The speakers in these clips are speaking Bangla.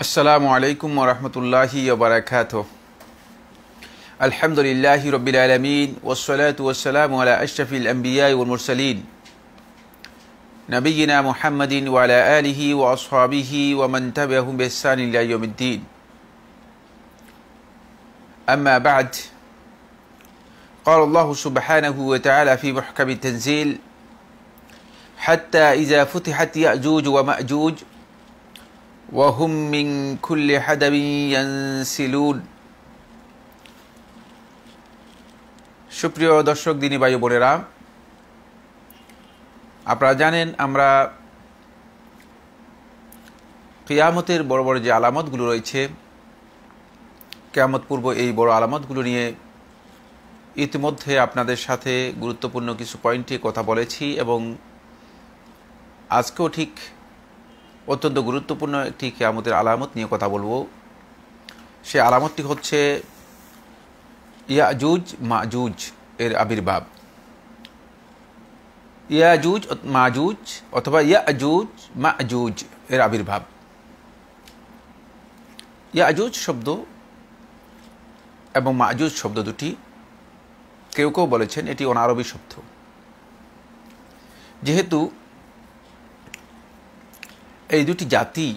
السلام عليكم ورحمة الله وبركاته الحمد لله رب العالمين والصلاة والسلام على أشرف الأنبياء والمرسلين نبينا محمد وعلى آله وأصحابه ومن تبعهم بإحسان إلى يوم الدين أما بعد قال الله سبحانه وتعالى في محكم التنزيل حتى إذا فتحت يأجوج ومأجوج وهم من كل حدب ينسلون সুপ্রিয় দর্শক দিনী বায়ু বোনেরা আপনারা জানেন আমরা কেয়ামতের বড় বড় যে আলামতগুলো রয়েছে কেয়ামত পূর্ব এই বড় আলামতগুলো নিয়ে ইতিমধ্যে আপনাদের সাথে গুরুত্বপূর্ণ কিছু পয়েন্টে কথা বলেছি এবং আজকেও ঠিক অত্যন্ত গুরুত্বপূর্ণ একটি কেয়ামতের আলামত নিয়ে কথা বলবো সে আলামতটি হচ্ছে ইয়াজুজ মাজুজ এর আবির্ভাব ইয়াজুজ মাজুজ অথবা ইয়াজুজ মাজুজ এর আবির্ভাব ইয়াজুজ শব্দ এবং মাজুজ শব্দ দুটি কেউ কেউ বলেছেন এটি অনারবি শব্দ যেহেতু এই দুটি জাতি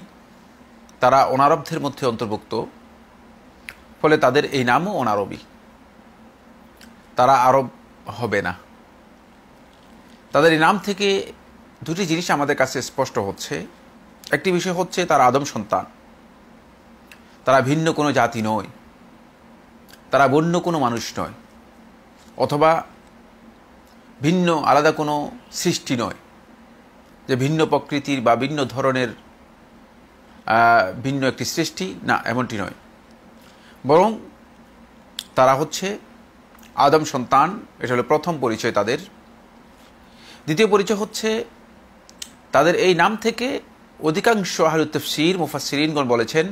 তারা অনারব্ধের মধ্যে অন্তর্ভুক্ত ফলে তাদের এই নামও অনারবী তারা আরব হবে না তাদের এই নাম থেকে দুটি জিনিস আমাদের কাছে স্পষ্ট হচ্ছে একটি বিষয় হচ্ছে তারা আদম সন্তান তারা ভিন্ন কোনো জাতি নয় তারা বন্য কোনো মানুষ নয় অথবা ভিন্ন আলাদা কোনো সৃষ্টি নয় যে ভিন্ন প্রকৃতির বা ভিন্ন ধরনের ভিন্ন একটি সৃষ্টি না এমনটি নয় বরং তারা হচ্ছে আদম সন্তান এটা হলো প্রথম পরিচয় তাদের দ্বিতীয় পরিচয় হচ্ছে তাদের এই নাম থেকে অধিকাংশ আহলুত মুফাসিরিনগণ বলেছেন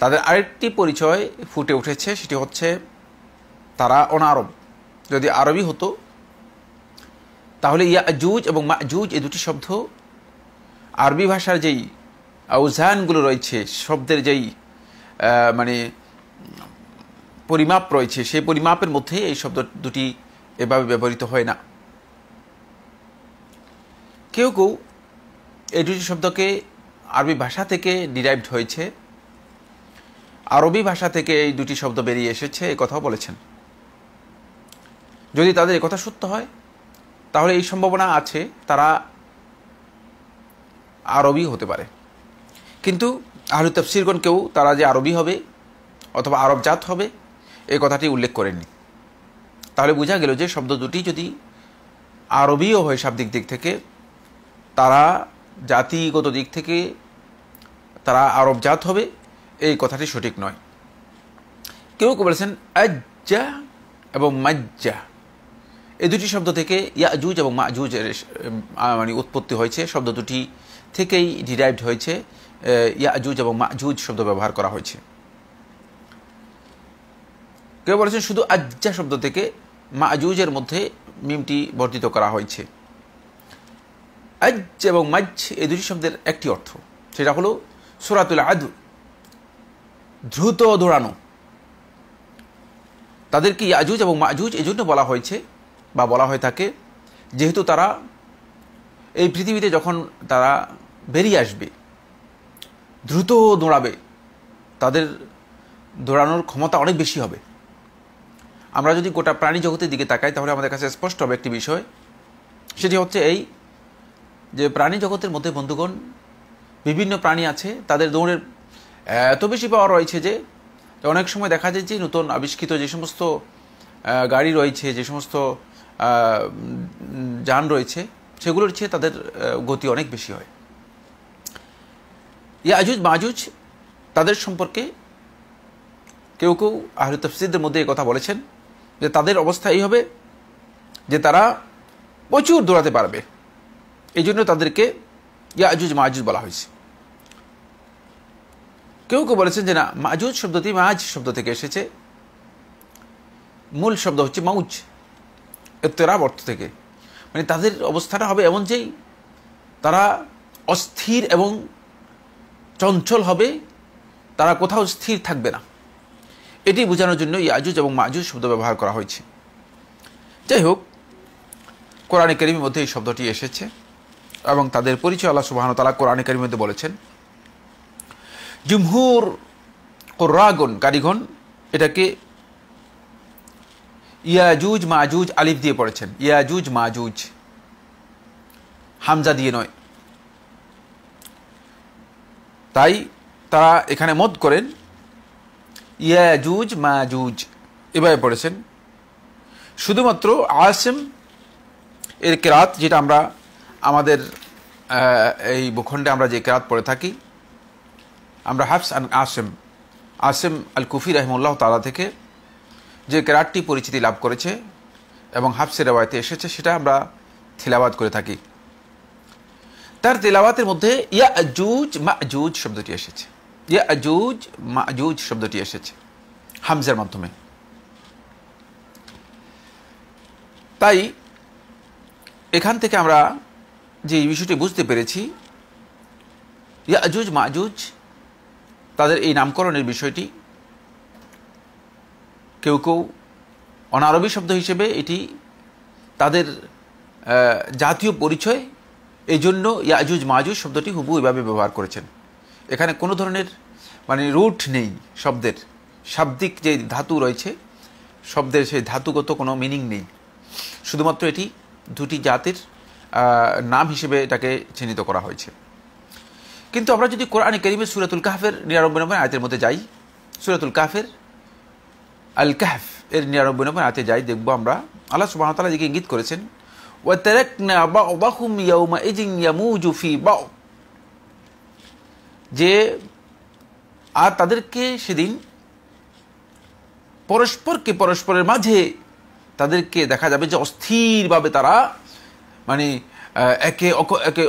তাদের আরেকটি পরিচয় ফুটে উঠেছে সেটি হচ্ছে তারা অনারব যদি আরবি হতো তাহলে ইয়া আজুজ এবং মাজুজ এই দুটি শব্দ আরবি ভাষার যেই আউজানগুলো রয়েছে শব্দের যেই মানে পরিমাপ রয়েছে সেই পরিমাপের মধ্যে এই শব্দ দুটি এভাবে ব্যবহৃত হয় না কেউ কেউ এই দুটি শব্দকে আরবি ভাষা থেকে ডিরাইভড হয়েছে আরবি ভাষা থেকে এই দুটি শব্দ বেরিয়ে এসেছে এ কথাও বলেছেন যদি তাদের কথা সত্য হয় তাহলে এই সম্ভাবনা আছে তারা আরবি হতে পারে কিন্তু আহলু তফসিরগণ কেউ তারা যে আরবি হবে অথবা আরবজাত হবে এই কথাটি উল্লেখ করেননি তাহলে বোঝা গেল যে শব্দ দুটি যদি আরবিও হয় শাব্দিক দিক থেকে তারা জাতিগত দিক থেকে তারা আরবজাত হবে এই কথাটি সঠিক নয় কেউ বলেছেন আজ্জা এবং মাজ্জা এই দুটি শব্দ থেকে ইয়াজুজ এবং মাজুজের মানে উৎপত্তি হয়েছে শব্দ দুটি থেকেই ডিরাইভড হয়েছে ইয়াজুজ এবং মাজুজ শব্দ ব্যবহার করা হয়েছে কেউ বলেছেন শুধু আজ্জা শব্দ থেকে মাজুজের মধ্যে মিমটি বর্ধিত করা হয়েছে আজ এবং মাজ এই দুটি শব্দের একটি অর্থ সেটা হলো সুরাতুল আদু দ্রুত দৌড়ানো তাদেরকে ইয়াজুজ এবং মাজুজ এই জন্য বলা হয়েছে বা বলা হয়ে থাকে যেহেতু তারা এই পৃথিবীতে যখন তারা বেরিয়ে আসবে দ্রুত দৌড়াবে তাদের দৌড়ানোর ক্ষমতা অনেক বেশি হবে আমরা যদি গোটা প্রাণী জগতের দিকে তাকাই তাহলে আমাদের কাছে স্পষ্ট হবে একটি বিষয় সেটি হচ্ছে এই যে প্রাণী জগতের মধ্যে বন্ধুগণ বিভিন্ন প্রাণী আছে তাদের দৌড়ের এত বেশি পাওয়া রয়েছে যে অনেক সময় দেখা যায় যে নতুন আবিষ্কৃত যে সমস্ত গাড়ি রয়েছে যে সমস্ত যান রয়েছে সেগুলোর চেয়ে তাদের গতি অনেক বেশি হয় ইয়াজুজ মাজুজ তাদের সম্পর্কে কেউ কেউ আহরি তফসিদের মধ্যে এই কথা বলেছেন যে তাদের অবস্থা এই হবে যে তারা প্রচুর দৌড়াতে পারবে এই জন্য তাদেরকে ইয়াজুজ মাজুজ বলা হয়েছে কেউ কেউ বলেছেন যে না মাজুজ শব্দটি মাজ শব্দ থেকে এসেছে মূল শব্দ হচ্ছে মাউজ এত্তেরাব অর্থ থেকে মানে তাদের অবস্থাটা হবে এমন যেই তারা অস্থির এবং চঞ্চল হবে তারা কোথাও স্থির থাকবে না এটি বোঝানোর জন্য ইয়াজুজ এবং মাজুজ শব্দ ব্যবহার করা হয়েছে যাই হোক কোরআনে কারিমের মধ্যে এই শব্দটি এসেছে এবং তাদের পরিচয় আল্লাহ তালা কোরআনে কারিমের মধ্যে বলেছেন জুমহুর কোর্রাগন কারিগণ এটাকে ইয়াজুজ মাজুজ আলিফ দিয়ে পড়েছেন ইয়াজুজ মাজুজ হামজা দিয়ে নয় তাই তারা এখানে মত করেন ইয়াজুজ মাজুজ এভাবে পড়েছেন শুধুমাত্র আসেম এর কেরাত যেটা আমরা আমাদের এই ভূখণ্ডে আমরা যে কেরাত পড়ে থাকি আমরা হাফস আসেম আসেম আল কুফি রহমুল্লাহ তালা থেকে যে কেরাটটি পরিচিতি লাভ করেছে এবং হাফসে রেওয়ায়তে এসেছে সেটা আমরা থিলাবাত করে থাকি তার তেলাবাতের মধ্যে ইয়া আজুজ মা আজুজ শব্দটি এসেছে ইয়া আজুজ মা আজুজ শব্দটি এসেছে হামজার মাধ্যমে তাই এখান থেকে আমরা যে বিষয়টি বুঝতে পেরেছি ইয়া আজুজ মা আজুজ তাদের এই নামকরণের বিষয়টি কেউ কেউ অনারবী শব্দ হিসেবে এটি তাদের জাতীয় পরিচয় এই জন্য ইয়াজুজ মাজুজ শব্দটি হুবু এভাবে ব্যবহার করেছেন এখানে কোনো ধরনের মানে রুট নেই শব্দের শাব্দিক যে ধাতু রয়েছে শব্দের সেই ধাতুগত কোনো মিনিং নেই শুধুমাত্র এটি দুটি জাতির নাম হিসেবে এটাকে চিহ্নিত করা হয়েছে কিন্তু আমরা যদি কোরআনে কেরিমের সুরাতুল কাহফের নিরানব্বই নম্বর আয়তের মধ্যে যাই সুরাতুল কাহফের আল কাহফ এর নিরানব্বই নম্বর আয়াতে যাই দেখবো আমরা আল্লাহ তালা যেকে ইঙ্গিত করেছেন ওয়াতারাকনা বাহুম ইয়াউমা যে আর তাদেরকে সেদিন পরস্পরকে পরস্পরের মাঝে তাদেরকে দেখা যাবে যে অস্থিরভাবে তারা মানে একে একে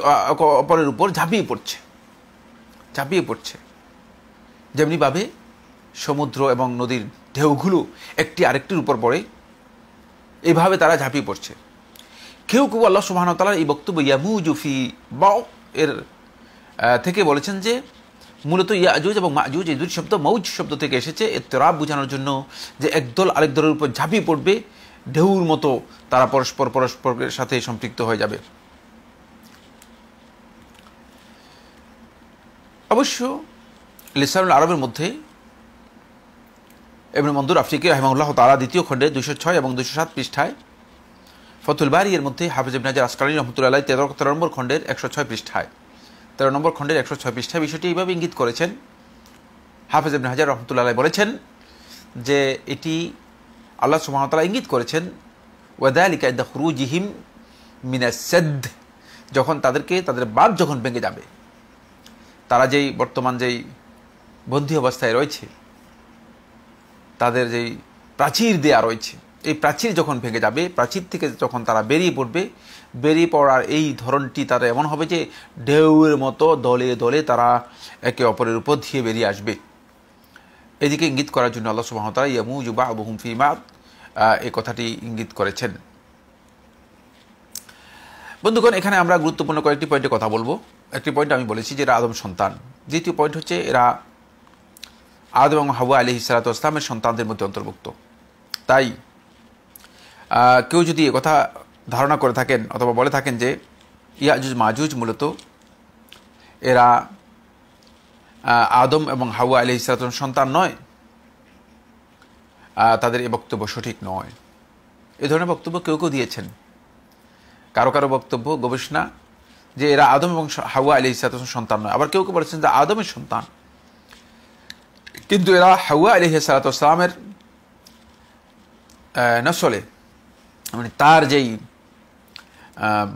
অপরের উপর ঝাঁপিয়ে পড়ছে ঝাঁপিয়ে পড়ছে যেমনিভাবে সমুদ্র এবং নদীর ঢেউগুলো একটি আরেকটির উপর পড়ে এভাবে তারা ঝাঁপিয়ে পড়ছে কেউ কেউ আল্লাহ সুবাহতালার এই বক্তব্য ইয়ামুজুফি বাও এর থেকে বলেছেন যে মূলত ইয়াজুজ এবং মাজুজ এই দুটি শব্দ মৌজ শব্দ থেকে এসেছে এর তেরাব বোঝানোর জন্য যে একদল আরেক দলের উপর ঝাঁপিয়ে পড়বে ঢেউর মতো তারা পরস্পর পরস্পরের সাথে সম্পৃক্ত হয়ে যাবে অবশ্য লিসারুল আরবের মধ্যে এবং মন্দুর আফ্রিকি রহমাউল্লাহ তালা দ্বিতীয় খণ্ডে দুশো ছয় এবং দুশো সাত পৃষ্ঠায় ফতুল বারি এর মধ্যে হাফিজ ইবনাজার আসকালী রহমতুল্লাহ তেরো তেরো নম্বর খণ্ডের একশো ছয় পৃষ্ঠায় তেরো নম্বর খণ্ডের একশো ছয় পৃষ্ঠায় বিষয়টি এইভাবে ইঙ্গিত করেছেন হাফিজ ইবনে হাজার রহমতুল্লাহ বলেছেন যে এটি আল্লাহ সুমতালা ইঙ্গিত করেছেন ওয়াদালিকা দ্য হুরুজিহিম মিনাসেদ যখন তাদেরকে তাদের বাদ যখন ভেঙে যাবে তারা যেই বর্তমান যেই বন্দী অবস্থায় রয়েছে তাদের যেই প্রাচীর দেয়া রয়েছে এই প্রাচীর যখন ভেঙে যাবে প্রাচীর থেকে যখন তারা বেরিয়ে পড়বে বেরিয়ে পড়ার এই ধরনটি তারা এমন হবে যে ঢেউয়ের মতো দলে দলে তারা একে অপরের উপর দিয়ে বেরিয়ে আসবে এদিকে ইঙ্গিত করার জন্য আল্লাহ সুবাহতারা ইয়ামু জুবা আবু হুমফিমাত এই কথাটি ইঙ্গিত করেছেন বন্ধুগণ এখানে আমরা গুরুত্বপূর্ণ কয়েকটি পয়েন্টে কথা বলবো একটি পয়েন্ট আমি বলেছি যে এরা আদম সন্তান দ্বিতীয় পয়েন্ট হচ্ছে এরা আদ এবং হাওয়া আলি ইসালাত ইসলামের সন্তানদের মধ্যে অন্তর্ভুক্ত তাই কেউ যদি কথা ধারণা করে থাকেন অথবা বলে থাকেন যে ইয়াজুজ মাজুজ মূলত এরা আদম এবং হাওয়া আলি ইসলাতন সন্তান নয় তাদের এ বক্তব্য সঠিক নয় এ ধরনের বক্তব্য কেউ কেউ দিয়েছেন কারো কারো বক্তব্য গবেষণা যে এরা আদম এবং হাওয়া আলি ইসলাতন সন্তান নয় আবার কেউ কেউ বলেছেন যে আদমের সন্তান কিন্তু এরা হাওয়া আলহ ইসলামের নসলে মানে তার যেই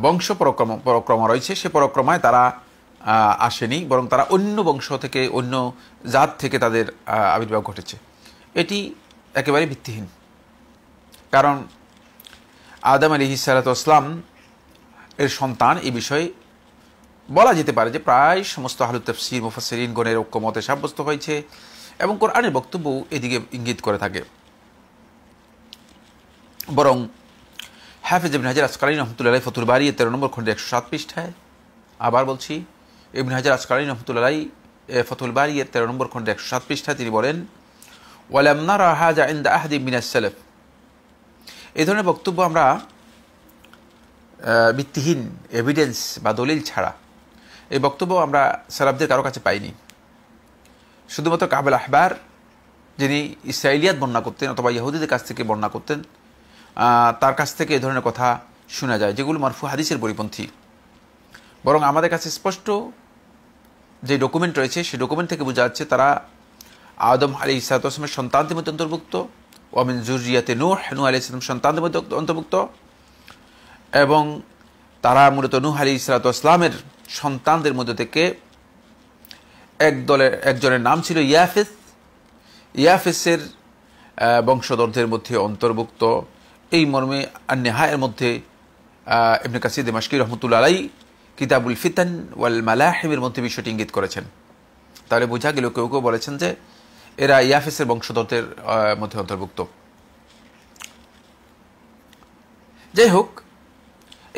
বংশ পরক্রম পরক্রমা রয়েছে সে পরক্রমায় তারা আসেনি বরং তারা অন্য বংশ থেকে অন্য জাত থেকে তাদের আবির্ভাব ঘটেছে এটি একেবারে ভিত্তিহীন কারণ আদম আলী ইসলাম এর সন্তান এ বিষয়ে বলা যেতে পারে যে প্রায় সমস্ত আহলু তফসির মুফাসিরিন গণের ঐক্যমতে সাব্যস্ত হয়েছে এবং কোরআনের বক্তব্য এদিকে ইঙ্গিত করে থাকে বরং হাফিজ ইবিন হাজার আসকালীন রহমতুল্লাহ ফতুর বাড়ি তেরো নম্বর খন্ডে একশো সাত পৃষ্ঠায় আবার বলছি ইবিন হাজার আসকালীন রহমতুল্লাহ ফতুল বাড়ি তেরো নম্বর খন্ডে একশো সাত পৃষ্ঠায় তিনি বলেন ওয়ালামনা রাহাজা ইন্দা মিনাস মিনাসেলফ এই ধরনের বক্তব্য আমরা ভিত্তিহীন এভিডেন্স বা দলিল ছাড়া এই বক্তব্য আমরা সারাবদের কারো কাছে পাইনি শুধুমাত্র কাবেল আহবার যিনি ইসরায়েলিয়াত বর্ণনা করতেন অথবা ইহুদিদের কাছ থেকে বর্ণনা করতেন তার কাছ থেকে এ ধরনের কথা শোনা যায় যেগুলো মারফু হাদিসের পরিপন্থী বরং আমাদের কাছে স্পষ্ট যে ডকুমেন্ট রয়েছে সেই ডকুমেন্ট থেকে বোঝা যাচ্ছে তারা আদম আলী ইসালামের সন্তানদের মধ্যে অন্তর্ভুক্ত ওয়ামিন জুরিয়াতে নূহ নূ আলী ইসলাম সন্তানদের মধ্যে অন্তর্ভুক্ত এবং তারা মূলত নূহ আলী ইসলামের সন্তানদের মধ্যে থেকে এক দলের একজনের নাম ছিল ইয়াফেস ইয়াফেসের বংশধরদের মধ্যে অন্তর্ভুক্ত এই মর্মে আন্নেহায়ের মধ্যে এমনি কাসিদ মাসকি রহমতুল্লা আলাই কিতাবুল ফিতান ওয়াল মালাহেমের মধ্যে বিষয়টি ইঙ্গিত করেছেন তাহলে বোঝা গেল কেউ কেউ বলেছেন যে এরা ইয়াফেসের বংশধরদের মধ্যে অন্তর্ভুক্ত যাই হোক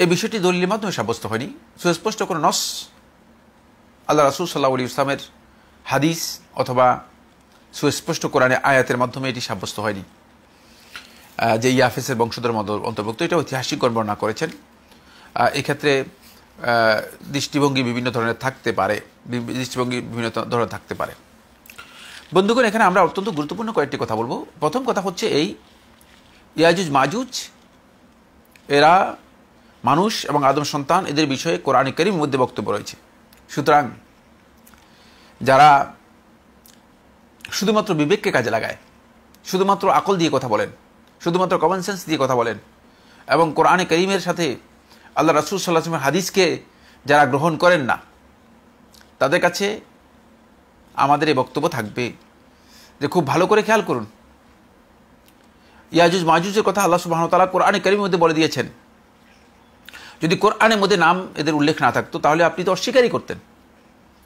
এই বিষয়টি দলিলের মাধ্যমে সাব্যস্ত হয়নি সুস্পষ্ট কোনো নস আল্লাহ রাসুল সাল্লাহ আলী ইসলামের হাদিস অথবা সুস্পষ্ট কোরআনে আয়াতের মাধ্যমে এটি সাব্যস্ত হয়নি যে ইয়াফেসের বংশধর অন্তর্ভুক্ত এটা ঐতিহাসিক বর্ণনা করেছেন এক্ষেত্রে দৃষ্টিভঙ্গি বিভিন্ন ধরনের থাকতে পারে দৃষ্টিভঙ্গি বিভিন্ন ধরনের থাকতে পারে বন্ধুগণ এখানে আমরা অত্যন্ত গুরুত্বপূর্ণ কয়েকটি কথা বলবো প্রথম কথা হচ্ছে এই ইয়াজুজ মাজুজ এরা মানুষ এবং আদম সন্তান এদের বিষয়ে কোরআন মধ্যে বক্তব্য রয়েছে সুতরাং যারা শুধুমাত্র বিবেককে কাজে লাগায় শুধুমাত্র আকল দিয়ে কথা বলেন শুধুমাত্র কমন সেন্স দিয়ে কথা বলেন এবং কোরআনে করিমের সাথে আল্লাহ রাসুল সাল্লাহমের হাদিসকে যারা গ্রহণ করেন না তাদের কাছে আমাদের এই বক্তব্য থাকবে যে খুব ভালো করে খেয়াল করুন ইয়াজুজ মাজুজের কথা আল্লাহ তালা কোরআনে করিমের মধ্যে বলে দিয়েছেন যদি কোরআনের মধ্যে নাম এদের উল্লেখ না থাকতো তাহলে আপনি তো অস্বীকারই করতেন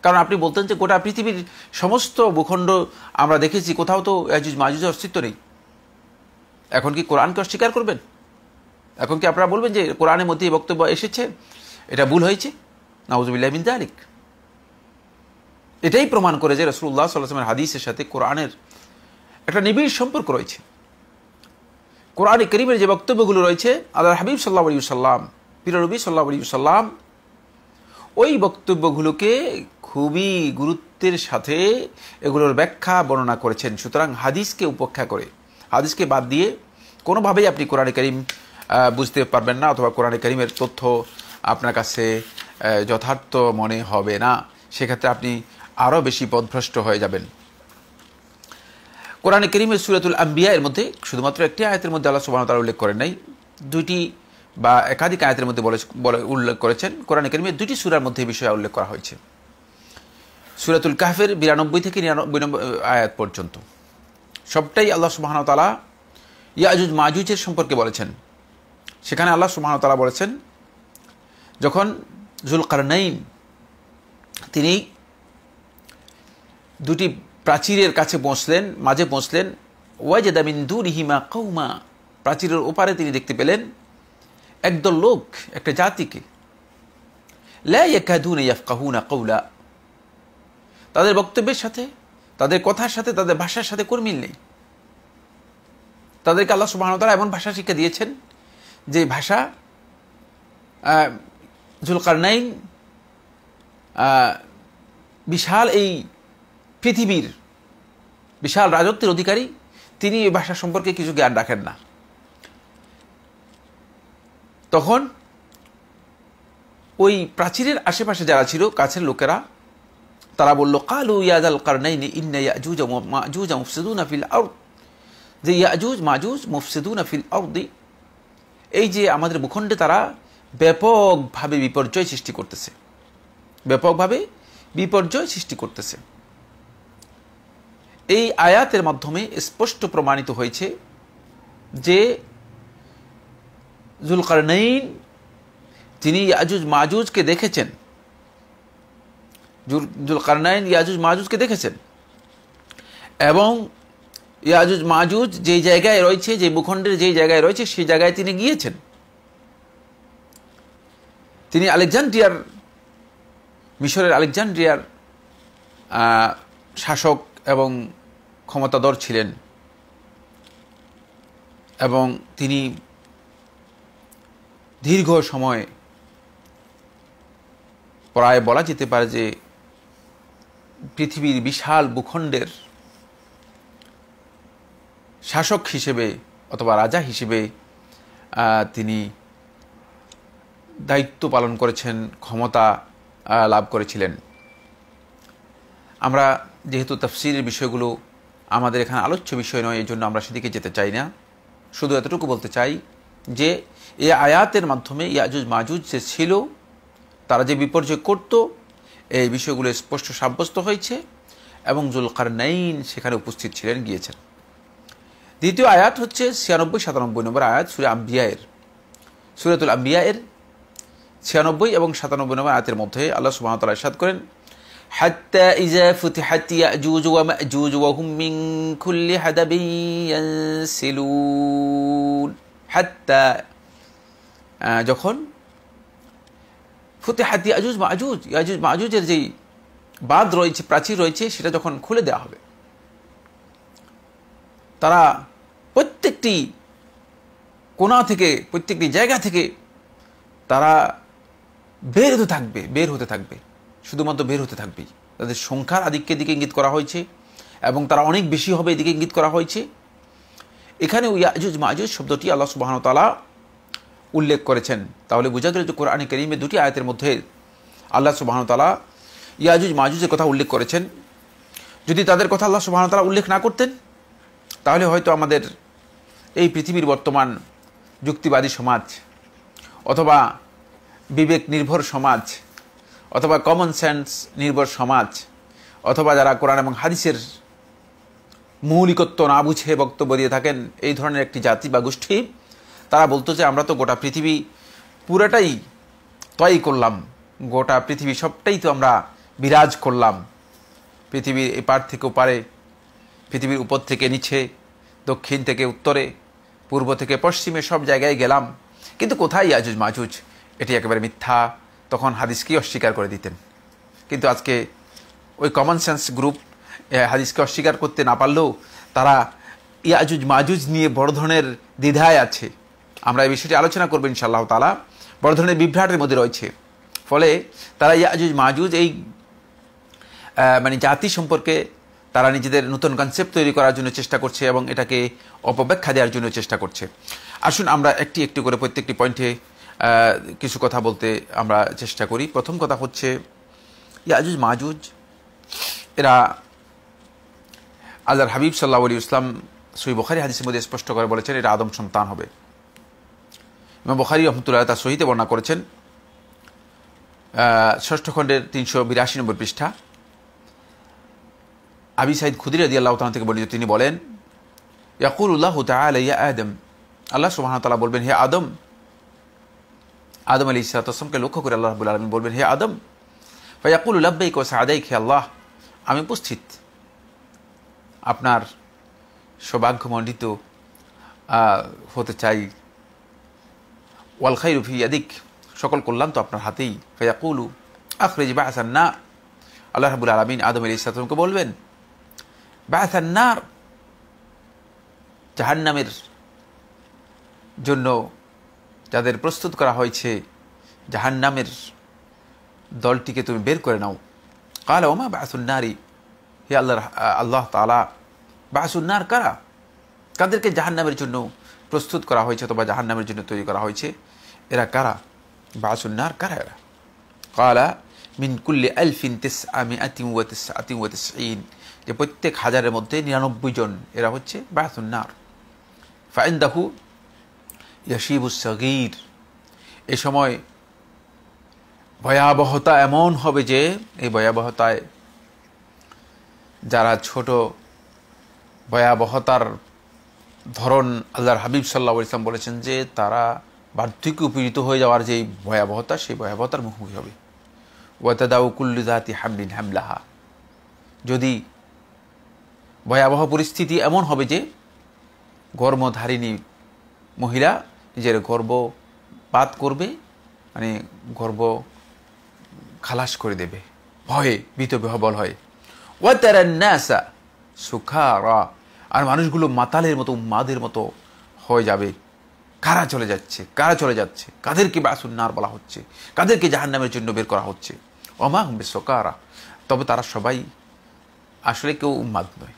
কারণ আপনি বলতেন যে গোটা পৃথিবীর সমস্ত ভূখণ্ড আমরা দেখেছি কোথাও তো অ্যাজুজ মাজুজের অস্তিত্ব নেই এখন কি কোরআনকে অস্বীকার করবেন এখন কি আপনারা বলবেন যে কোরআনের মধ্যে বক্তব্য এসেছে এটা ভুল হয়েছে নওয়াজবিল্লাহ বিন আলিক এটাই প্রমাণ করে যে রসুল্লাহ সাল্লাহামের হাদিসের সাথে কোরআনের একটা নিবিড় সম্পর্ক রয়েছে কোরআনে করিমের যে বক্তব্যগুলো রয়েছে আল্লাহ হাবিব সাল্লাহ সাল্লাম পীরবী সাল্লা সাল্লাম ওই বক্তব্যগুলোকে খুবই গুরুত্বের সাথে এগুলোর ব্যাখ্যা বর্ণনা করেছেন সুতরাং হাদিসকে উপেক্ষা করে হাদিসকে বাদ দিয়ে কোনোভাবেই আপনি কোরআনে করিম বুঝতে পারবেন না অথবা কোরআনে করিমের তথ্য আপনার কাছে যথার্থ মনে হবে না সেক্ষেত্রে আপনি আরও বেশি পদভ্রষ্ট হয়ে যাবেন কোরআনে করিমের সুরাতুল আম্বিয়া এর মধ্যে শুধুমাত্র একটি আয়তের মধ্যে আল্লাহ সুবাহতাল উল্লেখ করেন নাই দুইটি বা একাধিক আয়াতের মধ্যে বলে উল্লেখ করেছেন কোরআন একাডেমি দুটি সুরার মধ্যে এই বিষয়ে উল্লেখ করা হয়েছে সুরাতুল কাহফের বিরানব্বই থেকে নিরানব্বই নম্বর আয়াত পর্যন্ত সবটাই আল্লাহ সুবাহতালা ইয়াজুজ মাজুজের সম্পর্কে বলেছেন সেখানে আল্লাহ সুবাহতালা বলেছেন যখন জুল কারনাইন তিনি দুটি প্রাচীরের কাছে পৌঁছলেন মাঝে পৌঁছলেন ওয়াজেদামিন দু হিমা কৌমা প্রাচীরের ওপারে তিনি দেখতে পেলেন একদল লোক একটা জাতিকে লাকাদুন কৌলা তাদের বক্তব্যের সাথে তাদের কথার সাথে তাদের ভাষার সাথে কর্মিল নেই তাদেরকে আল্লাহ সুবাহতারা এমন ভাষা শিক্ষা দিয়েছেন যে ভাষা জুলকারনাইন বিশাল এই পৃথিবীর বিশাল রাজত্বের অধিকারী তিনি এই ভাষা সম্পর্কে কিছু জ্ঞান রাখেন না তখন ওই প্রাচীরের আশেপাশে যারা ছিল কাছের লোকেরা তারা বলল কালু ইয়াদাল কারনাইন ইন্না ইয়াজুজ মাজুজ মুফসিদুন ফিল আরদ যে ইয়াজুজ মাজুজ মুফসিদুন ফিল আরদি এই যে আমাদের ভূখণ্ডে তারা ব্যাপকভাবে বিপর্যয় সৃষ্টি করতেছে ব্যাপকভাবে বিপর্যয় সৃষ্টি করতেছে এই আয়াতের মাধ্যমে স্পষ্ট প্রমাণিত হয়েছে যে জুলকারনাইন তিনি ইয়াজুজ মাজুজকে দেখেছেন জুলকারনাইন ইয়াজুজ মাজুজকে দেখেছেন এবং ইয়াজুজ মাজুজ যেই জায়গায় রয়েছে যে ভূখণ্ডের যেই জায়গায় রয়েছে সেই জায়গায় তিনি গিয়েছেন তিনি আলেকজান্ড্রিয়ার মিশরের আলেকজান্ড্রিয়ার শাসক এবং ক্ষমতাধর ছিলেন এবং তিনি দীর্ঘ সময় প্রায় বলা যেতে পারে যে পৃথিবীর বিশাল ভূখণ্ডের শাসক হিসেবে অথবা রাজা হিসেবে তিনি দায়িত্ব পালন করেছেন ক্ষমতা লাভ করেছিলেন আমরা যেহেতু তাফসিরের বিষয়গুলো আমাদের এখানে আলোচ্য বিষয় নয় এই জন্য আমরা সেদিকে যেতে চাই না শুধু এতটুকু বলতে চাই যে এই আয়াতের মাধ্যমে ইয়াজুজ মাজুজ যে ছিল তারা যে বিপর্যয় করত এই বিষয়গুলো স্পষ্ট সাব্যস্ত হয়েছে এবং জুলকার নাইন সেখানে উপস্থিত ছিলেন গিয়েছেন দ্বিতীয় আয়াত হচ্ছে ছিয়ানব্বই সাতানব্বই নম্বর আয়াত সুরে আম্বিয়ায়ের সুরেতুল আম্বিয়ায়ের ছিয়ানব্বই এবং সাতানব্বই নম্বর আয়াতের মধ্যে আল্লাহ সুবাহতাল সাদ করেন হাত্তা যখন ফুতেহাত আজুজ মাজুজ ইয়াজুজ মাজুজের যেই বাদ রয়েছে প্রাচীর রয়েছে সেটা যখন খুলে দেওয়া হবে তারা প্রত্যেকটি কোনা থেকে প্রত্যেকটি জায়গা থেকে তারা বের হতে থাকবে বের হতে থাকবে শুধুমাত্র বের হতে থাকবেই তাদের সংখ্যার আদিকে দিকে ইঙ্গিত করা হয়েছে এবং তারা অনেক বেশি হবে এদিকে ইঙ্গিত করা হয়েছে এখানে ইয়াজুজ মাজুজ শব্দটি আল্লাহ সুবাহতালা উল্লেখ করেছেন তাহলে বোঝা গেল যে কোরআনে করিমে দুটি আয়তের মধ্যে আল্লাহ সুবাহতালা ইয়াজুজ মাজুজের কথা উল্লেখ করেছেন যদি তাদের কথা আল্লাহ সুবাহতালা উল্লেখ না করতেন তাহলে হয়তো আমাদের এই পৃথিবীর বর্তমান যুক্তিবাদী সমাজ অথবা বিবেক নির্ভর সমাজ অথবা কমন সেন্স নির্ভর সমাজ অথবা যারা কোরআন এবং হাদিসের মৌলিকত্ব না বুঝে বক্তব্য দিয়ে থাকেন এই ধরনের একটি জাতি বা গোষ্ঠী তারা বলতো যে আমরা তো গোটা পৃথিবী পুরাটাই তয়ই করলাম গোটা পৃথিবী সবটাই তো আমরা বিরাজ করলাম পৃথিবীর এপার থেকে ওপারে পৃথিবীর উপর থেকে নিচে দক্ষিণ থেকে উত্তরে পূর্ব থেকে পশ্চিমে সব জায়গায় গেলাম কিন্তু কোথায় আজুজ মাজুজ এটি একেবারে মিথ্যা তখন হাদিসকেই অস্বীকার করে দিতেন কিন্তু আজকে ওই কমন সেন্স গ্রুপ হাদিসকে অস্বীকার করতে না পারলেও তারা ইয়াজুজ মাজুজ নিয়ে বড় ধরনের দ্বিধায় আছে আমরা এই বিষয়টি আলোচনা করবো ইনশাআল্লাহ তালা বড় ধরনের বিভ্রাটের মধ্যে রয়েছে ফলে তারা ইয়াজুজ মাজুজ এই মানে জাতি সম্পর্কে তারা নিজেদের নতুন কনসেপ্ট তৈরি করার জন্য চেষ্টা করছে এবং এটাকে অপব্যাখ্যা দেওয়ার জন্য চেষ্টা করছে আসুন আমরা একটি একটি করে প্রত্যেকটি পয়েন্টে কিছু কথা বলতে আমরা চেষ্টা করি প্রথম কথা হচ্ছে ইয়াজুজ মাজুজ এরা আল্লাহর হাবিব সাল্লাহ আলী ইসলাম সুই বখারি হাদিসের মধ্যে স্পষ্ট করে বলেছেন এটা আদম সন্তান হবে ইমাম বখারি রহমতুল্লাহ তার সহিতে বর্ণনা করেছেন ষষ্ঠ খণ্ডের তিনশো বিরাশি নম্বর পৃষ্ঠা আবি সাইদ খুদির আদি আল্লাহ তালা থেকে বর্ণিত তিনি বলেন ইয়াকুল উল্লাহ তালিয়া আদম আল্লাহ সুবাহ তালা বলবেন হে আদম আদম আলী ইসালাতামকে লক্ষ্য করে আল্লাহ রাবুল আলমিন বলবেন হে আদম ফাইয়াকুল উল্লাব্বাই কো সাদাই খে আল্লাহ আমি উপস্থিত আপনার সৌভাগ্যমণ্ডিত হতে চাই ওয়াল খাই রুফি আদিক সকল কল্যাণ তো আপনার হাতেই ফেয়াকুলু আখরেজ বা আসান না আল্লাহ হাবুল আলমিন আদম আলী ইসলামকে বলবেন বা আসান না জাহান্নামের জন্য যাদের প্রস্তুত করা হয়েছে জাহান্নামের দলটিকে তুমি বের করে নাও কাল ওমা বাসুন্নারি হে আল্লাহ আল্লাহ তালা বাসুন্নার কারা কাদেরকে জাহান্নামের জন্য প্রস্তুত করা হয়েছে অথবা জাহান্নামের জন্য তৈরি করা হয়েছে এরা কারা বাসুন্নার কারা এরা কালা মিন কুল্লি আলফিন তেস আমি আতিম ওয়া আতিম ওয়া ইন যে প্রত্যেক হাজারের মধ্যে নিরানব্বই জন এরা হচ্ছে বাসুন্নার ফাইন্দাহু ইয়াসিবুস সগীর এ সময় ভয়াবহতা এমন হবে যে এই ভয়াবহতায় যারা ছোট ভয়াবহতার ধরন আল্লাহর হাবিব সাল্লাহ ইসলাম বলেছেন যে তারা বার্ধক্য উপীড়িত হয়ে যাওয়ার যে ভয়াবহতা সেই ভয়াবহতার মুখোমুখি হবে ওয়াতাদাউকুল্লু জাতি হামলিন হামলাহা যদি ভয়াবহ পরিস্থিতি এমন হবে যে গর্মধারিণী মহিলা নিজের বাদ করবে মানে গর্ব খালাস করে দেবে ভয়ে ভীত বহবল হয় ওয়াতারান্নাসা সুখা আর মানুষগুলো মাতালের মতো মাদের মতো হয়ে যাবে কারা চলে যাচ্ছে কারা চলে যাচ্ছে কাদেরকে বাসুন্নার বলা হচ্ছে কাদেরকে জাহান্নামের জন্য বের করা হচ্ছে অমা বিশ্ব কারা তবে তারা সবাই আসলে কেউ উম্মাদ নয়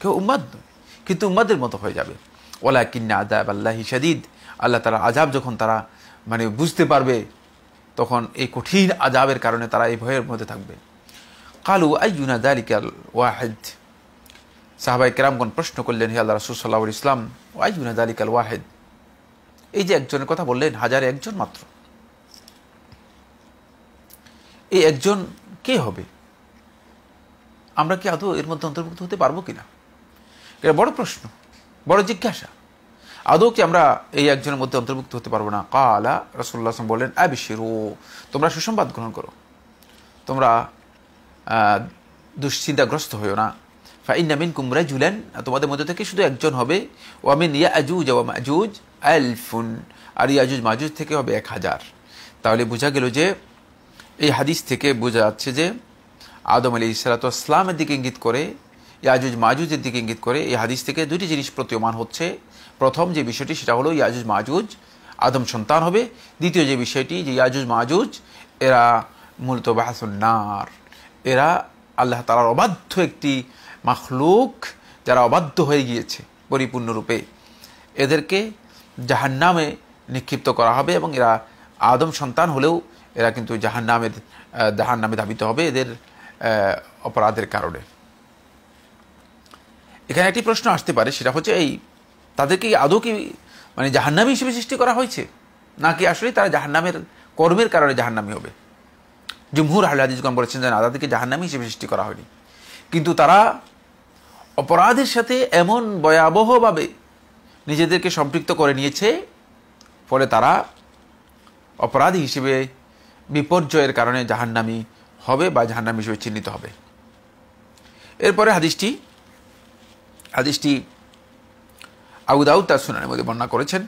কেউ উম্মাদ নয় কিন্তু উম্মাদের মতো হয়ে যাবে ওলা কিন্না আদাব আল্লাহ সাদিদ আল্লাহ তারা আজাব যখন তারা মানে বুঝতে পারবে তখন এই কঠিন আজাবের কারণে তারা এই ভয়ের মধ্যে থাকবে কালু আইয়ুনা দালিকাল ওয়াহেদ সাহাবাই কেরামগণ প্রশ্ন করলেন হে আল্লাহ রসুল সাল্লাহ ইসলাম আইয়ুনা দালিকাল ওয়াহেদ এই যে একজনের কথা বললেন হাজারে একজন মাত্র এই একজন কে হবে আমরা কি আদৌ এর মধ্যে অন্তর্ভুক্ত হতে পারবো কিনা এটা বড় প্রশ্ন বড় জিজ্ঞাসা আদৌ কি আমরা এই একজনের মধ্যে অন্তর্ভুক্ত হতে পারবো না কালা রসুল্লাহ বললেন বললেন আবিশিরু তোমরা সুসংবাদ গ্রহণ করো তোমরা দুশ্চিন্তাগ্রস্ত হইও না ফাইন নামিন কুমরা জুলেন তোমাদের মধ্যে থেকে শুধু একজন হবে ও আমিন ইয়া আজুজ ওয়া আজুজ আলফুন আর ইয়াজুজ মাজুজ থেকে হবে এক হাজার তাহলে বোঝা গেল যে এই হাদিস থেকে বোঝা যাচ্ছে যে আদম আলী ইসলামের দিকে ইঙ্গিত করে ইয়াজুজ মাজুজের দিকে ইঙ্গিত করে এই হাদিস থেকে দুটি জিনিস প্রতীয়মান হচ্ছে প্রথম যে বিষয়টি সেটা হলো ইয়াজুজ মাজুজ আদম সন্তান হবে দ্বিতীয় যে বিষয়টি যে ইয়াজুজ মাজুজ এরা মূলত নার এরা আল্লাহ তালার অবাধ্য একটি মাখলুক যারা অবাধ্য হয়ে গিয়েছে পরিপূর্ণরূপে এদেরকে জাহান নামে নিক্ষিপ্ত করা হবে এবং এরা আদম সন্তান হলেও এরা কিন্তু জাহান নামের জাহান নামে ধাবিত হবে এদের অপরাধের কারণে এখানে একটি প্রশ্ন আসতে পারে সেটা হচ্ছে এই তাদেরকে আদৌ কি মানে জাহান্নামী হিসেবে সৃষ্টি করা হয়েছে নাকি আসলে তারা জাহান্নামের কর্মের কারণে জাহান্নামি হবে জুমহুর আহল হাদিসগণ বলেছেন যে না তাদেরকে জাহান্নামী হিসেবে সৃষ্টি করা হয়নি কিন্তু তারা অপরাধের সাথে এমন ভয়াবহভাবে নিজেদেরকে সম্পৃক্ত করে নিয়েছে ফলে তারা অপরাধী হিসেবে বিপর্যয়ের কারণে জাহান্নামি হবে বা জাহান্নামি হিসেবে চিহ্নিত হবে এরপরে হাদিসটি হাদিসটি আবুদাউদ তার সুনানের মধ্যে বর্ণনা করেছেন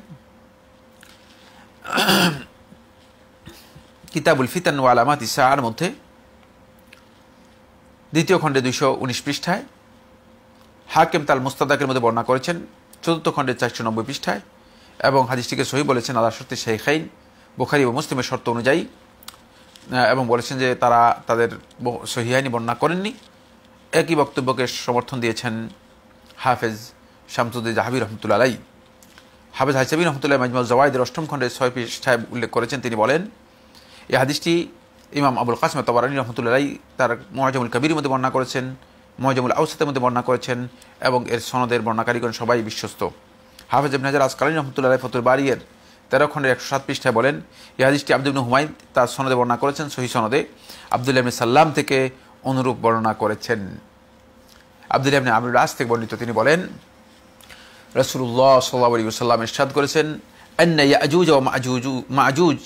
কিতাবুল ফিতান ও আলামাত ইসার মধ্যে দ্বিতীয় খণ্ডে দুইশো উনিশ পৃষ্ঠায় হাকিম তাল মুস্তাদাকের মধ্যে বর্ণনা করেছেন চতুর্থ খণ্ডের চারশো নব্বই পৃষ্ঠায় এবং হাদিসটিকে সহি বলেছেন আল্লাহ সত্যি হাইন বোখারি ও মুসলিমের শর্ত অনুযায়ী এবং বলেছেন যে তারা তাদের সহিহাইনি বর্ণনা করেননি একই বক্তব্যকে সমর্থন দিয়েছেন হাফেজ শামসুদ্দিন জাহাবি রহমতুল্লা আলাই হাফেজ হাইসাবি রহমতুল্লাহ মাজমাল জওয়াইদের অষ্টম খণ্ডের ছয় পৃষ্ঠায় উল্লেখ করেছেন তিনি বলেন এই হাদিসটি ইমাম আবুল কাসম তবরানী রহমতুল্লাহ তার মহাজামুল কবির মধ্যে বর্ণনা করেছেন মহাজমুল আউসাতের মধ্যে বর্ণনা করেছেন এবং এর সনদের বর্ণাকারীগণ সবাই বিশ্বস্ত হাফেজ ইবন হাজার আসকালীন রহমতুল্লাহ ফতুল বাড়িয়ের তেরো খণ্ডের একশো সাত পৃষ্ঠায় বলেন ইয়াদিসটি আব্দুল হুমায়ুন তার সনদে বর্ণনা করেছেন সহি সনদে আব্দুল ইবনে সাল্লাম থেকে অনুরূপ বর্ণনা করেছেন আব্দুল আহমিন আবুল রাস থেকে বর্ণিত তিনি বলেন রসুল্লাহ সাল্লা আলী সাল্লাম ইসাদ করেছেন আন্না ও মাজুজু মাজুজ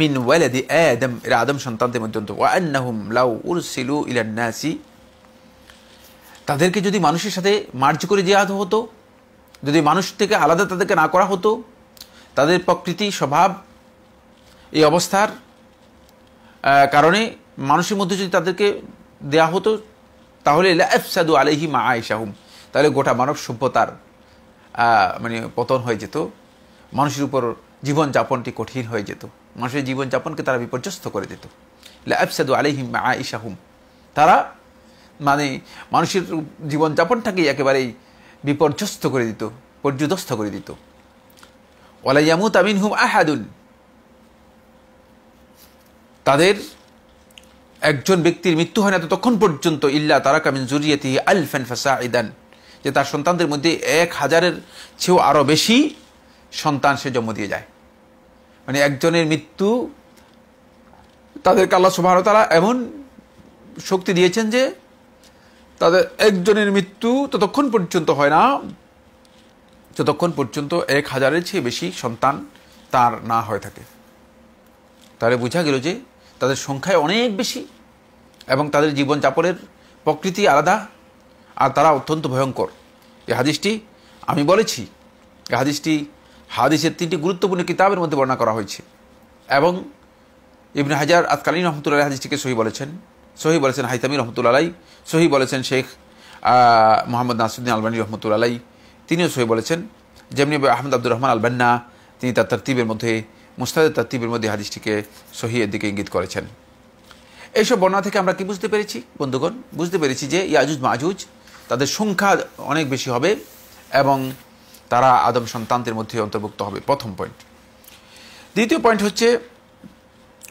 মিন ওয়ালাদি আদম এরা আদম সন্তানদের মধ্যন্ত ওয়া আন্নাহুম লাউ উরসিলু ইলান নাসি তাদেরকে যদি মানুষের সাথে মার্জ করে দেওয়া হতো যদি মানুষ থেকে আলাদা তাদেরকে না করা হতো তাদের প্রকৃতি স্বভাব এই অবস্থার কারণে মানুষের মধ্যে যদি তাদেরকে দেয়া হতো তাহলে লাফসাদু আলহি মা আয়েশাহুম তাহলে গোটা মানব সভ্যতার মানে পতন হয়ে যেত মানুষের উপর জীবনযাপনটি কঠিন হয়ে যেত মানুষের জীবনযাপনকে তারা বিপর্যস্ত করে দিত লাফসাদু আলহিম মা শাহুম তারা মানে মানুষের জীবনযাপনটাকে একেবারেই বিপর্যস্ত করে দিত পর্যদস্ত করে দিত ওলাইয়ামু তামিন হুম আহাদুন তাদের একজন ব্যক্তির মৃত্যু হয় না ততক্ষণ পর্যন্ত ইল্লা তারা কামিন জুরিয়াতি ফ্যান ফাসা ইদান যে তার সন্তানদের মধ্যে এক হাজারের চেয়েও আরও বেশি সন্তান সে জন্ম দিয়ে যায় মানে একজনের মৃত্যু তাদেরকে আল্লাহ সুবাহ তারা এমন শক্তি দিয়েছেন যে তাদের একজনের মৃত্যু ততক্ষণ পর্যন্ত হয় না যতক্ষণ পর্যন্ত এক হাজারের চেয়ে বেশি সন্তান তার না হয়ে থাকে তাহলে বোঝা গেল যে তাদের সংখ্যায় অনেক বেশি এবং তাদের জীবনযাপনের প্রকৃতি আলাদা আর তারা অত্যন্ত ভয়ঙ্কর এ হাদিসটি আমি বলেছি এ হাদিসটি হাদিসের তিনটি গুরুত্বপূর্ণ কিতাবের মধ্যে বর্ণনা করা হয়েছে এবং ইবনে হাজার আজকালীন রহমতুল্লাহ হাদিসটিকে সহি বলেছেন সহি বলেছেন হাইতামি রহমতুল আলাই সহি বলেছেন শেখ মোহাম্মদ নাসুদ্দিন আলবানী রহমতুল আলাই তিনিও সহি বলেছেন যেমনি আহমদ আব্দুর রহমান আলবান্না তিনি তার তরতিবের মধ্যে মুস্তাদের তরতিবের মধ্যে হাদিসটিকে এর দিকে ইঙ্গিত করেছেন এইসব বর্ণনা থেকে আমরা কি বুঝতে পেরেছি বন্ধুগণ বুঝতে পেরেছি যে ইয়াজুজ মাজুজ তাদের সংখ্যা অনেক বেশি হবে এবং তারা আদম সন্তানদের মধ্যে অন্তর্ভুক্ত হবে প্রথম পয়েন্ট দ্বিতীয় পয়েন্ট হচ্ছে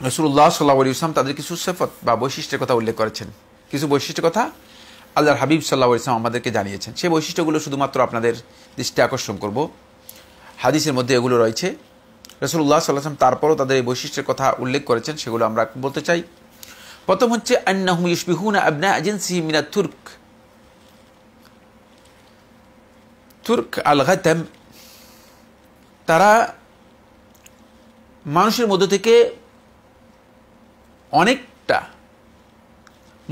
রসুল্লাহ সাল্লাহ আলী ইসলাম তাদের কিছু সেফত বা বৈশিষ্ট্যের কথা উল্লেখ করেছেন কিছু বৈশিষ্ট্যের কথা আল্লাহর হাবিব সাল্লাহ ইসলাম আমাদেরকে জানিয়েছেন সেই বৈশিষ্ট্যগুলো শুধুমাত্র আপনাদের দৃষ্টি আকর্ষণ করব হাদিসের মধ্যে এগুলো রয়েছে রসুল্লাহ সাল্লাহাম তারপরও তাদের এই বৈশিষ্ট্যের কথা উল্লেখ করেছেন সেগুলো আমরা বলতে চাই প্রথম হচ্ছে আন্নাহু ইউসবিহুন আবনা এজেন্সি মিনা তুর্ক তুর্ক আল তারা মানুষের মধ্য থেকে অনেকটা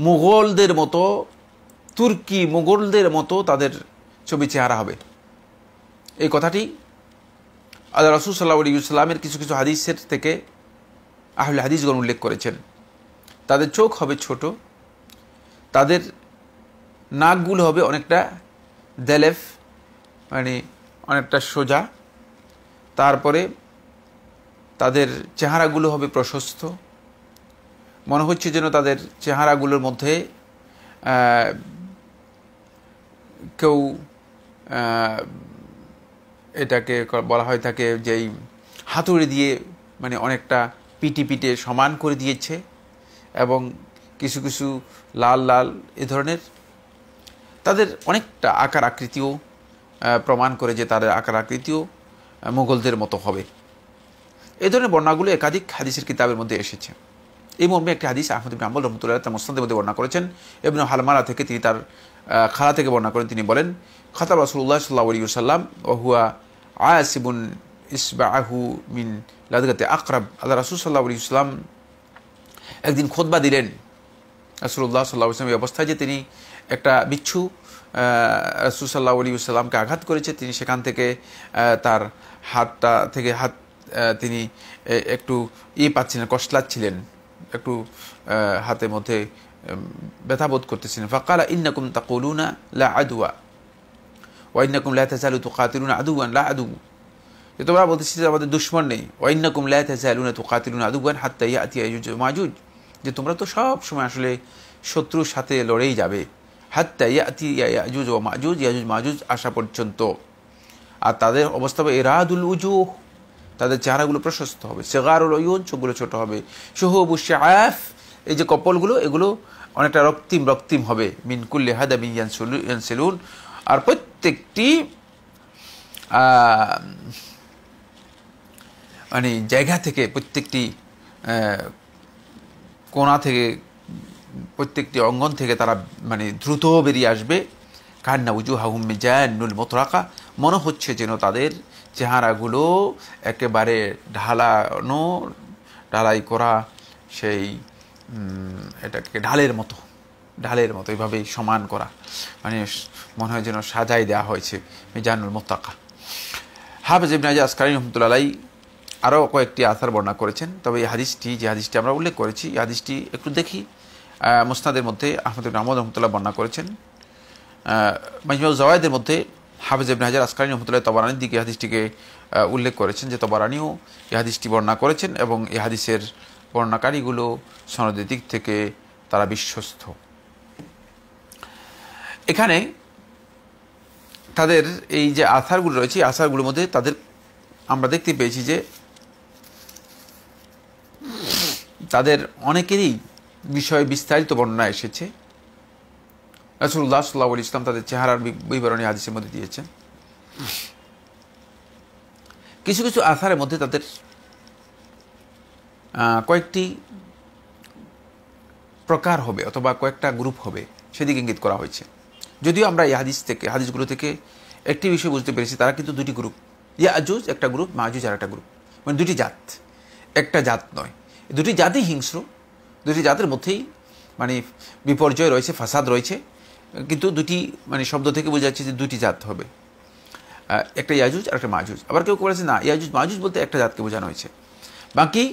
মুঘলদের মতো তুর্কি মুঘলদের মতো তাদের ছবি চেহারা হবে এই কথাটি আল্লাহ রসুল সাল্লাহ ইসলামের কিছু কিছু হাদিসের থেকে আহলে হাদিসগণ উল্লেখ করেছেন তাদের চোখ হবে ছোট তাদের নাকগুলো হবে অনেকটা দেলেফ মানে অনেকটা সোজা তারপরে তাদের চেহারাগুলো হবে প্রশস্ত মনে হচ্ছে যেন তাদের চেহারাগুলোর মধ্যে কেউ এটাকে বলা হয় থাকে যেই হাতুড়ি দিয়ে মানে অনেকটা পিটি পিটে সমান করে দিয়েছে এবং কিছু কিছু লাল লাল এ ধরনের তাদের অনেকটা আকার আকৃতিও প্রমাণ করে যে তাদের আকার আকৃতিও মুঘলদের মতো হবে এ ধরনের বর্ণাগুলো একাধিক হাদিসের কিতাবের মধ্যে এসেছে এই মর্মে একটি হাদিস আহমদ ইবিন আম্বল রহমতুল্লাহ তার মোস্তানদের মধ্যে বর্ণনা করেছেন এবং হালমারা থেকে তিনি তার খালা থেকে বর্ণনা করেন তিনি বলেন খতাব রাসুল্লাহ সাল্লা আলী সাল্লাম ওহুয়া আয়াসিবুন ইসবা আহু মিন লাদগাতে আকরাব আল্লাহ রাসুল সাল্লাহ আলী ইসলাম একদিন খোদবা দিলেন রাসুল্লাহ সাল্লাহ ইসলাম এই অবস্থায় যে তিনি একটা বিচ্ছু রাসুল সাল্লাহ আলী ইসলামকে আঘাত করেছে তিনি সেখান থেকে তার হাতটা থেকে হাত তিনি একটু ই পাচ্ছিলেন কষ্টলাচ্ছিলেন একটু হাতে মধ্যে ব্যথা বোধ করতেছিলেন ফাকালা ইন্নাকুম তাকুলুনা লা আদুয়া ওয়াইন্নাকুম লা তাজালু তুকাতিলুনা আদুয়ান লা আদু যে তোমরা বলতেছি যে আমাদের দুশ্মন নেই ওয়াইন্নাকুম লা তাজালুনা তুকাতিলুনা আদুয়ান হাত্তা ইয়াতি ইয়াজুজ মাজুজ যে তোমরা তো সব সময় আসলে শত্রুর সাথে লড়েই যাবে হাত্তা ইয়াতি ইয়াজুজ ও মাজুজ ইয়াজুজ মাজুজ আসা পর্যন্ত আর তাদের অবস্থা এরাদুল উজুহ তাদের চেহারাগুলো প্রশস্ত হবে সেগারুল ওয়ুন চোখগুলো ছোট হবে সোহবু শাফ এই যে কপলগুলো এগুলো অনেকটা রক্তিম রক্তিম হবে মিনকুল্লি হাদা ইয়ান সেলুন আর প্রত্যেকটি মানে জায়গা থেকে প্রত্যেকটি কোনা থেকে প্রত্যেকটি অঙ্গন থেকে তারা মানে দ্রুত বেরিয়ে আসবে কান্না উজু হাহুম মতো মতরাকা মনে হচ্ছে যেন তাদের চেহারাগুলো একেবারে ঢালানো ঢালাই করা সেই এটাকে ঢালের মতো ঢালের মতো এইভাবেই সমান করা মানে মনে হয় যেন সাজাই দেওয়া হয়েছে মিজানুল মোত্তাকা হাফ ইবনে আজ আসকারী রহমতুল্লাহ আরও কয়েকটি আসার বর্ণনা করেছেন তবে এই হাদিসটি যে হাদিসটি আমরা উল্লেখ করেছি এই হাদিসটি একটু দেখি মুস্তাদের মধ্যে আহমদ আমদ রহমতুল্লাহ বর্ণনা করেছেন মাজমাউ জওয়ায়দের মধ্যে হাফিজ ইবনে হাজার আসকানি রহমতুল্লাহ তবারানির দিকে ইহাদিসটিকে উল্লেখ করেছেন যে তবারানিও ইহাদিসটি বর্ণনা করেছেন এবং ইহাদিসের বর্ণাকারীগুলো সনদের দিক থেকে তারা বিশ্বস্ত এখানে তাদের এই যে আথারগুলো রয়েছে এই আসারগুলোর মধ্যে তাদের আমরা দেখতে পেয়েছি যে তাদের অনেকেরই বিষয়ে বিস্তারিত বর্ণনা এসেছে রসুল্লাহ সাল্লাহ ইসলাম তাদের চেহারার বিবরণী হাদিসের মধ্যে দিয়েছেন কিছু কিছু আসারের মধ্যে তাদের কয়েকটি প্রকার হবে অথবা কয়েকটা গ্রুপ হবে সেদিকে ইঙ্গিত করা হয়েছে যদিও আমরা এই হাদিস থেকে হাদিসগুলো থেকে একটি বিষয় বুঝতে পেরেছি তারা কিন্তু দুটি গ্রুপ ইয়াজুজ একটা গ্রুপ মাজুজ আর একটা গ্রুপ মানে দুটি জাত একটা জাত নয় দুটি জাতই হিংস্র দুটি জাতের মধ্যেই মানে বিপর্যয় রয়েছে ফাসাদ রয়েছে কিন্তু দুটি মানে শব্দ থেকে বোঝা যাচ্ছে যে দুটি জাত হবে একটা ইয়াজুজ আর একটা মাহুজ আবার কেউ বলেছে না ইয়াজুজ মাহুজ বলতে একটা জাতকে বোঝানো হয়েছে বাকি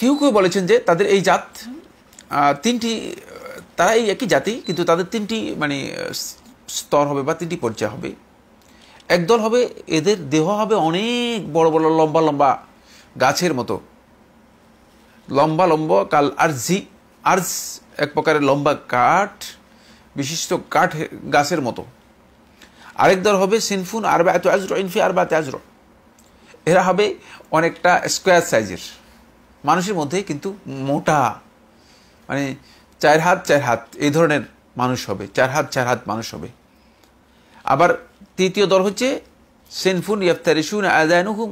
কেউ কেউ বলেছেন যে তাদের এই জাত তিনটি তারা এই একই জাতি কিন্তু তাদের তিনটি মানে স্তর হবে বা তিনটি পর্যায় হবে একদল হবে এদের দেহ হবে অনেক বড় বড় লম্বা লম্বা গাছের মতো লম্বা লম্বা কাল আর্জি আর্জ এক প্রকারের লম্বা কাঠ বিশিষ্ট কাঠ গাছের মতো আরেক দল হবে সিনফুন আর বা এত আজর ইনফি আর বা আজরো এরা হবে অনেকটা স্কোয়ার সাইজের মানুষের মধ্যে কিন্তু মোটা মানে চার হাত চার হাত এই ধরনের মানুষ হবে চার হাত চার হাত মানুষ হবে আবার তৃতীয় দল হচ্ছে সিনফুন ইয়ফতারিসুন আদায়নুহুম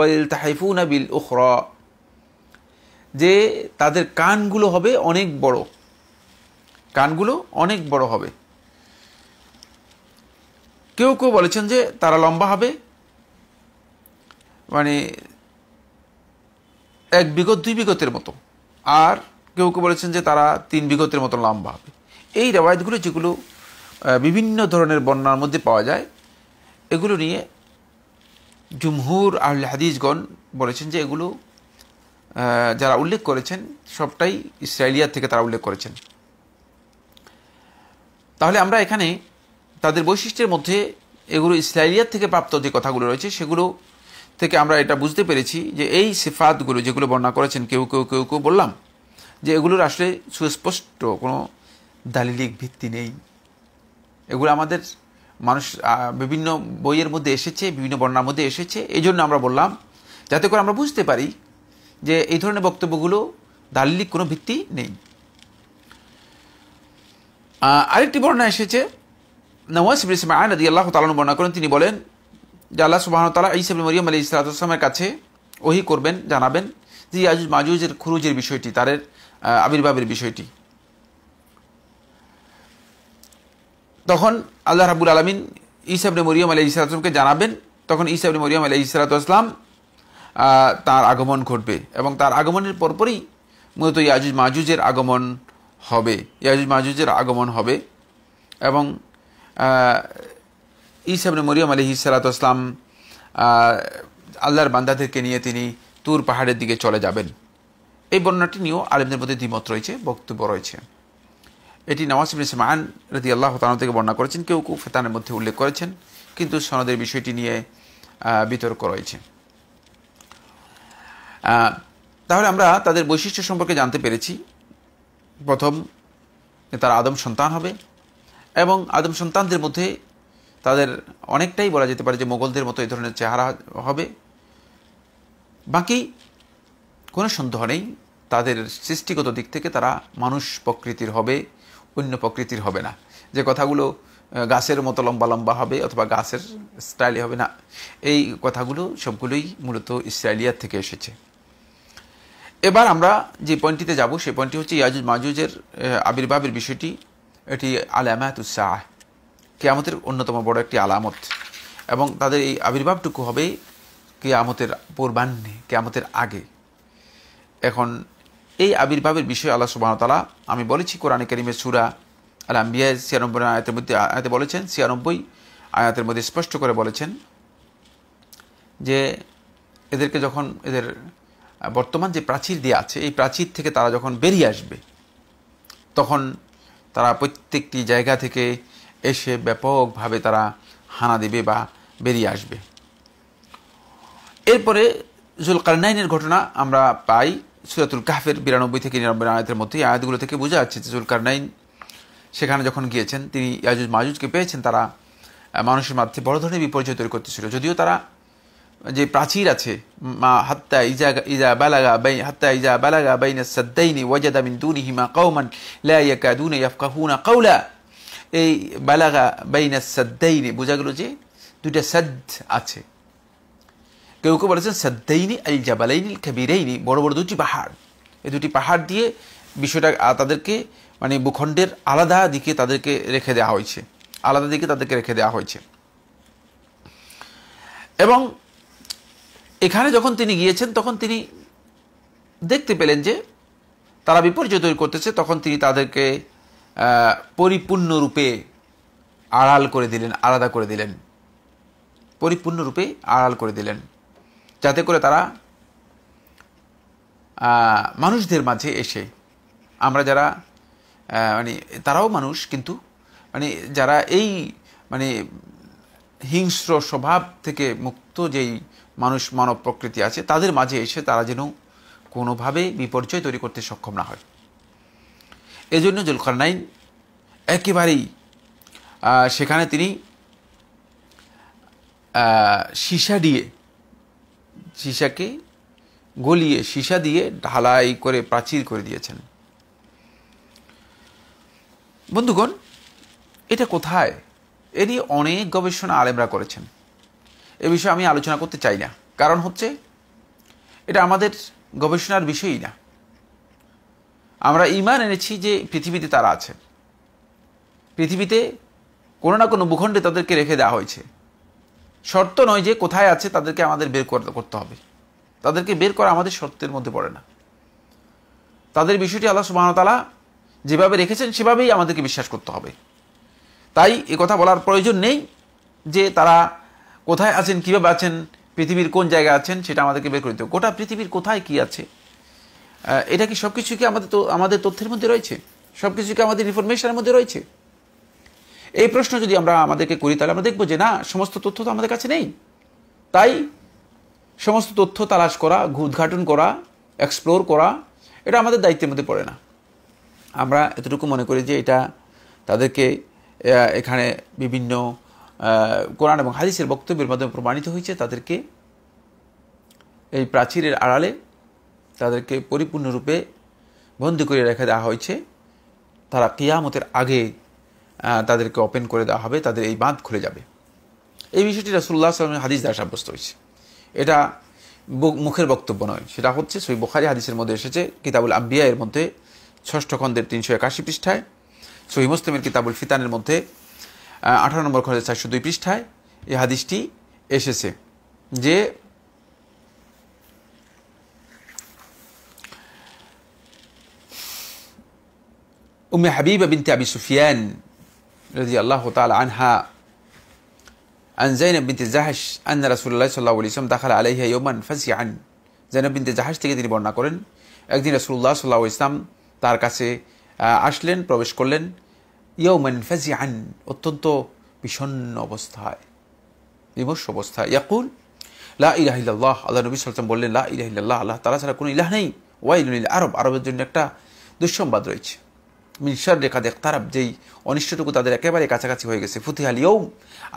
ওয়েল তাহাইফুন বিল উখরা যে তাদের কানগুলো হবে অনেক বড় কানগুলো অনেক বড় হবে কেউ কেউ বলেছেন যে তারা লম্বা হবে মানে এক বিগত দুই বিগতের মতো আর কেউ কেউ বলেছেন যে তারা তিন বিগতের মতো লম্বা হবে এই রেওয়ায়তগুলো যেগুলো বিভিন্ন ধরনের বন্যার মধ্যে পাওয়া যায় এগুলো নিয়ে জুমহুর আহলে হাদিসগণ বলেছেন যে এগুলো যারা উল্লেখ করেছেন সবটাই ইসরায়েলিয়া থেকে তারা উল্লেখ করেছেন তাহলে আমরা এখানে তাদের বৈশিষ্ট্যের মধ্যে এগুলো ইসরায়েলিয়ার থেকে প্রাপ্ত যে কথাগুলো রয়েছে সেগুলো থেকে আমরা এটা বুঝতে পেরেছি যে এই সিফাতগুলো যেগুলো বর্ণনা করেছেন কেউ কেউ কেউ কেউ বললাম যে এগুলোর আসলে সুস্পষ্ট কোনো দালিলিক ভিত্তি নেই এগুলো আমাদের মানুষ বিভিন্ন বইয়ের মধ্যে এসেছে বিভিন্ন বর্ণার মধ্যে এসেছে এই জন্য আমরা বললাম যাতে করে আমরা বুঝতে পারি যে এই ধরনের বক্তব্যগুলো দালিলিক কোনো ভিত্তি নেই আরেকটি বর্ণনা এসেছে নওয়াজ ইবনে নদী আল্লাহ তালন বর্ণনা করেন তিনি বলেন যে আল্লাহ সুবহানাহু তাআলা ঈসা ইবনে মরিয়ম কাছে ওহি করবেন জানাবেন যে ইয়াজুজ মাজুজের খুরুজের বিষয়টি তাদের আবির্ভাবের বিষয়টি তখন আল্লাহ রাবুল আলমিন ইসাবনে মরিয়াম আলী ইসলাতামকে জানাবেন তখন ইসাবনে মরিয়াম আলাই ইসলাতাম তার আগমন ঘটবে এবং তার আগমনের পরপরই মূলত ইয়াজুজ মাজুজের আগমন হবে ইয়াজুজ মাজুজের আগমন হবে এবং ইসাবনে মরিয়ম আলী ইসলাম আল্লাহর বান্দাদেরকে নিয়ে তিনি তুর পাহাড়ের দিকে চলে যাবেন এই বর্ণনাটি নিয়েও আলেমদের মধ্যে দ্বিমত রয়েছে বক্তব্য রয়েছে এটি নওয়াজ ইসমান রদি আল্লাহ তালা থেকে বর্ণনা করেছেন কেউ কেউ ফেতানের মধ্যে উল্লেখ করেছেন কিন্তু সনদের বিষয়টি নিয়ে বিতর্ক রয়েছে তাহলে আমরা তাদের বৈশিষ্ট্য সম্পর্কে জানতে পেরেছি প্রথম তারা আদম সন্তান হবে এবং আদম সন্তানদের মধ্যে তাদের অনেকটাই বলা যেতে পারে যে মোগলদের মতো এই ধরনের চেহারা হবে বাকি কোনো সন্দেহ নেই তাদের সৃষ্টিগত দিক থেকে তারা মানুষ প্রকৃতির হবে অন্য প্রকৃতির হবে না যে কথাগুলো গাছের মতো লম্বা লম্বা হবে অথবা গাছের স্টাইলে হবে না এই কথাগুলো সবগুলোই মূলত ইসরায়েলিয়ার থেকে এসেছে এবার আমরা যে পয়েন্টটিতে যাব সেই পয়েন্টটি হচ্ছে ইয়াজুজ মাজুজের আবির্ভাবের বিষয়টি এটি আলামাতুসাহ কেয়ামতের অন্যতম বড় একটি আলামত এবং তাদের এই আবির্ভাবটুকু হবে কেয়ামতের পূর্বাহ্নে কেয়ামতের আগে এখন এই আবির্ভাবের বিষয়ে আল্লাহ সুবাহতালা আমি বলেছি কোরআনে করিমের সুরা আল আম্বিয়া ছিয়ানব্বই আয়াতের মধ্যে আয়াতে বলেছেন ছিয়ানব্বই আয়াতের মধ্যে স্পষ্ট করে বলেছেন যে এদেরকে যখন এদের বর্তমান যে প্রাচীর দিয়ে আছে এই প্রাচীর থেকে তারা যখন বেরিয়ে আসবে তখন তারা প্রত্যেকটি জায়গা থেকে এসে ব্যাপকভাবে তারা হানা দেবে বা বেরিয়ে আসবে এরপরে জুলকারনাইনের ঘটনা আমরা পাই সুরাতুল কাহের বিরানব্বই থেকে নিরানব্বই আয়াতের মধ্যে এই আয়াতগুলো থেকে বোঝা যাচ্ছে যে জুলকারনাইন সেখানে যখন গিয়েছেন তিনি ইয়াজুজ মাজুজকে পেয়েছেন তারা মানুষের মধ্যে বড় ধরনের বিপর্যয় তৈরি করতেছিল যদিও তারা যে প্রাচীর আছে মা হাত্তা ইজা ইজা বালাগা বাই হাত্তা ইজা বালাগা বাইনা সাদ্দাইনি ওয়াজাদা মিন দুনিহিমা কওমান লা ইয়াকাদুনা ইয়াফকাহুনা কাউলা এই বালাগা বাইনা সাদ্দাইনি বোঝা গেল যে দুইটা সাদ আছে কেউ কেউ বলেছেন সাদ্দাইনি আল জাবালাইনি কাবিরাইনি বড় বড় দুটি পাহাড় এই দুটি পাহাড় দিয়ে বিষয়টা তাদেরকে মানে ভূখণ্ডের আলাদা দিকে তাদেরকে রেখে দেওয়া হয়েছে আলাদা দিকে তাদেরকে রেখে দেওয়া হয়েছে এবং এখানে যখন তিনি গিয়েছেন তখন তিনি দেখতে পেলেন যে তারা বিপর্যয় তৈরি করতেছে তখন তিনি তাদেরকে পরিপূর্ণরূপে আড়াল করে দিলেন আলাদা করে দিলেন পরিপূর্ণরূপে আড়াল করে দিলেন যাতে করে তারা মানুষদের মাঝে এসে আমরা যারা মানে তারাও মানুষ কিন্তু মানে যারা এই মানে হিংস্র স্বভাব থেকে মুক্ত যেই মানুষ মানব প্রকৃতি আছে তাদের মাঝে এসে তারা যেন কোনোভাবে বিপর্যয় তৈরি করতে সক্ষম না হয় এজন্য জুলকারনাইন একেবারেই সেখানে তিনি সীসা দিয়ে সীসাকে গলিয়ে সীসা দিয়ে ঢালাই করে প্রাচীর করে দিয়েছেন বন্ধুগণ এটা কোথায় এ নিয়ে অনেক গবেষণা আলেমরা করেছেন এ বিষয়ে আমি আলোচনা করতে চাই না কারণ হচ্ছে এটা আমাদের গবেষণার বিষয়ই না আমরা ইমান এনেছি যে পৃথিবীতে তারা আছে পৃথিবীতে কোনো না কোনো ভূখণ্ডে তাদেরকে রেখে দেওয়া হয়েছে শর্ত নয় যে কোথায় আছে তাদেরকে আমাদের বের করতে হবে তাদেরকে বের করা আমাদের শর্তের মধ্যে পড়ে না তাদের বিষয়টি আল্লাহ সুবাহতালা যেভাবে রেখেছেন সেভাবেই আমাদেরকে বিশ্বাস করতে হবে তাই কথা বলার প্রয়োজন নেই যে তারা কোথায় আছেন কীভাবে আছেন পৃথিবীর কোন জায়গায় আছেন সেটা আমাদেরকে বের দিতে গোটা পৃথিবীর কোথায় কি আছে এটা কি সব কিছু কি আমাদের তো আমাদের তথ্যের মধ্যে রয়েছে সব কিছু কি আমাদের ইনফরমেশনের মধ্যে রয়েছে এই প্রশ্ন যদি আমরা আমাদেরকে করি তাহলে আমরা দেখবো যে না সমস্ত তথ্য তো আমাদের কাছে নেই তাই সমস্ত তথ্য তালাশ করা উদ্ঘাটন করা এক্সপ্লোর করা এটা আমাদের দায়িত্বের মধ্যে পড়ে না আমরা এতটুকু মনে করি যে এটা তাদেরকে এখানে বিভিন্ন কোরআন এবং হাদিসের বক্তব্যের মাধ্যমে প্রমাণিত হয়েছে তাদেরকে এই প্রাচীরের আড়ালে তাদেরকে পরিপূর্ণরূপে বন্দি করে রেখে দেওয়া হয়েছে তারা কিয়ামতের আগে তাদেরকে ওপেন করে দেওয়া হবে তাদের এই বাঁধ খুলে যাবে এই বিষয়টি রাসুল্লাহ সালামের হাদিস দ্বারা সাব্যস্ত হয়েছে এটা মুখের বক্তব্য নয় সেটা হচ্ছে সই বোখারি হাদিসের মধ্যে এসেছে কিতাবুল আব্বিয়া এর মধ্যে ষষ্ঠ খণ্ডের তিনশো একাশি পৃষ্ঠায় সহি মুসলিমের কিতাবুল ফিতানের মধ্যে আঠারো নম্বর খরচে চারশো দুই পৃষ্ঠায় এই হাদিসটি এসেছে যে উমে হাবিবা বিনতে আবি সুফিয়ান رضي الله تعالى عنها عن زينب بنت জাহাশ أن رسول الله صلى الله عليه وسلم دخل عليها يوما فزعا জাহাশ থেকে তিনি বর্ণনা করেন একদিন রাসুল্লাহ সাল্লাহ ইসলাম তার কাছে আসলেন প্রবেশ করলেন ইয়ৌমেন ফাজিআন অত্যন্ত বিষণ্ন অবস্থায় বিমর্ষ অবস্থায় ইয়াকুল লা ইলাহিল্লাহ আল্লাহ নবী সালাম বললেন লা ইলাহিল্লাহ আল্লাহ তালা ছাড়া কোনো ইলাহ নেই ওয়াইল আরব আরবের জন্য একটা দুঃসংবাদ রয়েছে মিনসার রেখা দেখ তারা যেই অনিষ্টটুকু তাদের একেবারে কাছাকাছি হয়ে গেছে ফুতিহাল ইয়ৌম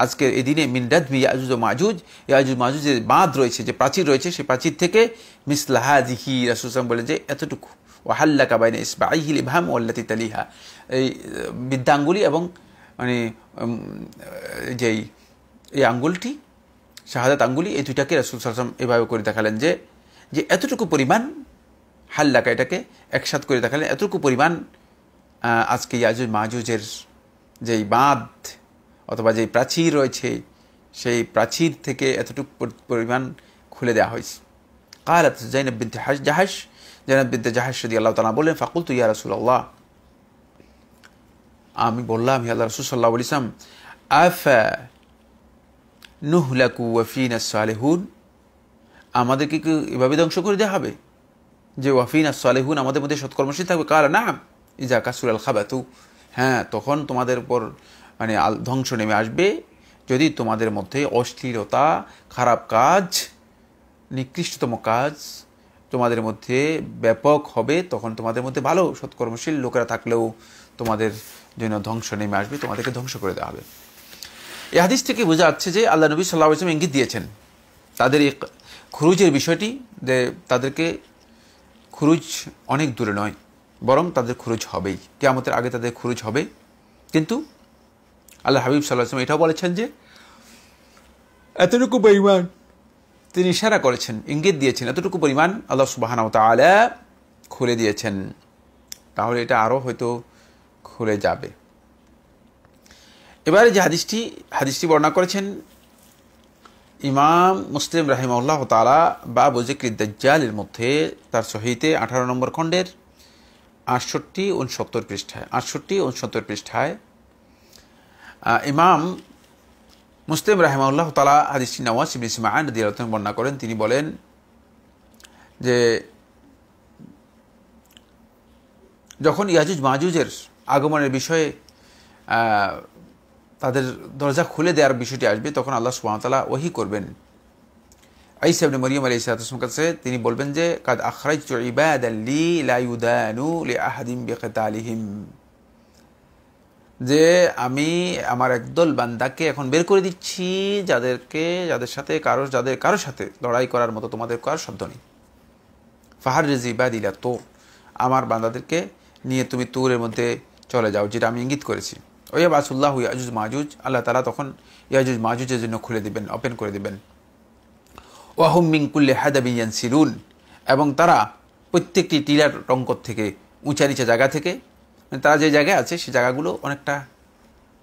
আজকের এই দিনে মিনরাদবি ইয়াজুজ ও মাজুজ ইয়াজুজ মাজুজের বাঁধ রয়েছে যে প্রাচীর রয়েছে সেই প্রাচীর থেকে মিসলাহা জিহি রাসুসাম বলে যে এতটুকু ও হাল্লা কাবাইনে ইসবা আইহিল ইভাম ওল্লাতি তালিহা এই বিদ্যাঙ্গুলি এবং মানে যেই এই আঙ্গুলটি শাহাদাত আঙ্গুলি এই দুইটাকে রাসুল সালাম এভাবে করে দেখালেন যে যে এতটুকু পরিমাণ হাল্লাকা এটাকে একসাথ করে দেখালেন এতটুকু পরিমাণ আজকে ইয়াজুজ মাহাজুজের যেই বাঁধ অথবা যেই প্রাচীর রয়েছে সেই প্রাচীর থেকে এতটুকু পরিমাণ খুলে দেওয়া হয়েছে قالت زينب بنت জাহাস জাহাস زينب بنت جحش رضي الله تعالى বলেন فقلت يا رسول الله আমি বললাম হে আল্লাহ রসুল সাল্লাহ ইসলাম আফা নুহলাকু ওয়াফিন সালেহুন আমাদেরকে কি এভাবে ধ্বংস করে দেওয়া হবে যে ওয়াফিন আর সালেহুন আমাদের মধ্যে সৎকর্মশীল থাকবে কার না ইজা কাসুর আল খাবাতু হ্যাঁ তখন তোমাদের উপর মানে ধ্বংস নেমে আসবে যদি তোমাদের মধ্যে অশ্লীলতা খারাপ কাজ নিকৃষ্টতম কাজ তোমাদের মধ্যে ব্যাপক হবে তখন তোমাদের মধ্যে ভালো সৎকর্মশীল লোকেরা থাকলেও তোমাদের যেন ধ্বংস নেমে আসবে তোমাদেরকে ধ্বংস করে দেওয়া হবে এ হাদিস থেকে বোঝা যাচ্ছে যে আল্লাহ নবী সাল্লাহ ইসলাম ইঙ্গিত দিয়েছেন তাদের এই খুরুজের বিষয়টি যে তাদেরকে খুরুজ অনেক দূরে নয় বরং তাদের খুরুজ হবেই কেয়ামতের আগে তাদের খুরুজ হবে কিন্তু আল্লাহ হাবিব সাল্লাহ ইসলাম এটাও বলেছেন যে এতটুকু পরিমাণ তিনি ইশারা করেছেন ইঙ্গিত দিয়েছেন এতটুকু পরিমাণ আল্লাহ সুবাহানাও খুলে দিয়েছেন তাহলে এটা আরও হয়তো খুলে যাবে এবারে যে হাদিসটি হাদিসটি বর্ণনা করেছেন ইমাম মুসলিম আল্লাহ তালা বা বজিকরি দজ্জালের মধ্যে তার সহিতে আঠারো নম্বর খণ্ডের আটষট্টি উনসত্তর পৃষ্ঠায় আটষট্টি উনসত্তর পৃষ্ঠায় ইমাম মুসলিম আল্লাহ তালা হাদিসটি নওয়াজ ইবিন ইসমায়ন দিয়ারতন বর্ণনা করেন তিনি বলেন যে যখন ইয়াজুজ মাজুজের আগমনের বিষয়ে তাদের দরজা খুলে দেওয়ার বিষয়টি আসবে তখন আল্লাহ সুমতলা ওহি করবেন আইসা ইবনে মরিয়ম আলী ইসালাম কাছে তিনি বলবেন যে কাদ আখরাই ইবাদ আল্লি লি আহাদিম যে আমি আমার একদল বান্দাকে এখন বের করে দিচ্ছি যাদেরকে যাদের সাথে কারো যাদের কারোর সাথে লড়াই করার মতো তোমাদের কার শব্দ নেই ফাহার রেজি বা দিলা তোর আমার বান্দাদেরকে নিয়ে তুমি তোরের মধ্যে চলে যাও যেটা আমি ইঙ্গিত করেছি ওই আবাসুল্লাহ ইয়াজুজ মাহুজ আল্লাহ তালা তখন ইয়াজুজ মাহুজের জন্য খুলে দিবেন ওপেন করে দিবেন ওয়াহুম মিঙ্কুল্লে হায়দাবিয়ান সিরুন এবং তারা প্রত্যেকটি টিলার রঙ্কর থেকে উঁচা নিচা জায়গা থেকে মানে তারা যে জায়গায় আছে সেই জায়গাগুলো অনেকটা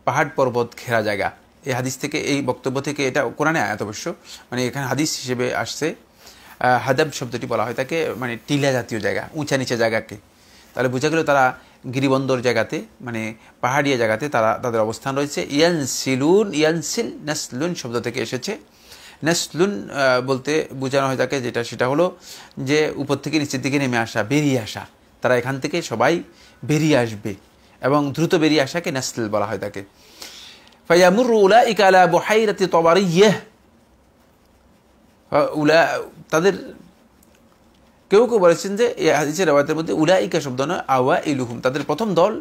পাহাড় পর্বত ঘেরা জায়গা এই হাদিস থেকে এই বক্তব্য থেকে এটা কোরআনে আয়াত অবশ্য মানে এখানে হাদিস হিসেবে আসছে হাদাব শব্দটি বলা হয় তাকে মানে টিলা জাতীয় জায়গা উঁচা নিচা জায়গাকে তাহলে বোঝা গেল তারা গিরিবন্দর জায়গাতে মানে পাহাড়িয়া জায়গাতে তারা তাদের অবস্থান রয়েছে ইয়ান সিলুন ইয়ান সিল নাসলুন শব্দ থেকে এসেছে নাসলুন বলতে বোঝানো হয় তাকে যেটা সেটা হলো যে উপর থেকে নিচের দিকে নেমে আসা বেরিয়ে আসা তারা এখান থেকে সবাই বেরিয়ে আসবে এবং দ্রুত বেরিয়ে আসাকে নাসল বলা হয় তাকে ফাইয়ামুর উলা ইকালা রাতে তবার ইয়ে উলা তাদের কেউ কেউ বলেছেন যে এই হাদিসের রেওয়ায়তের মধ্যে উলাইকা শব্দ নয় আওয়া ইলুহুম তাদের প্রথম দল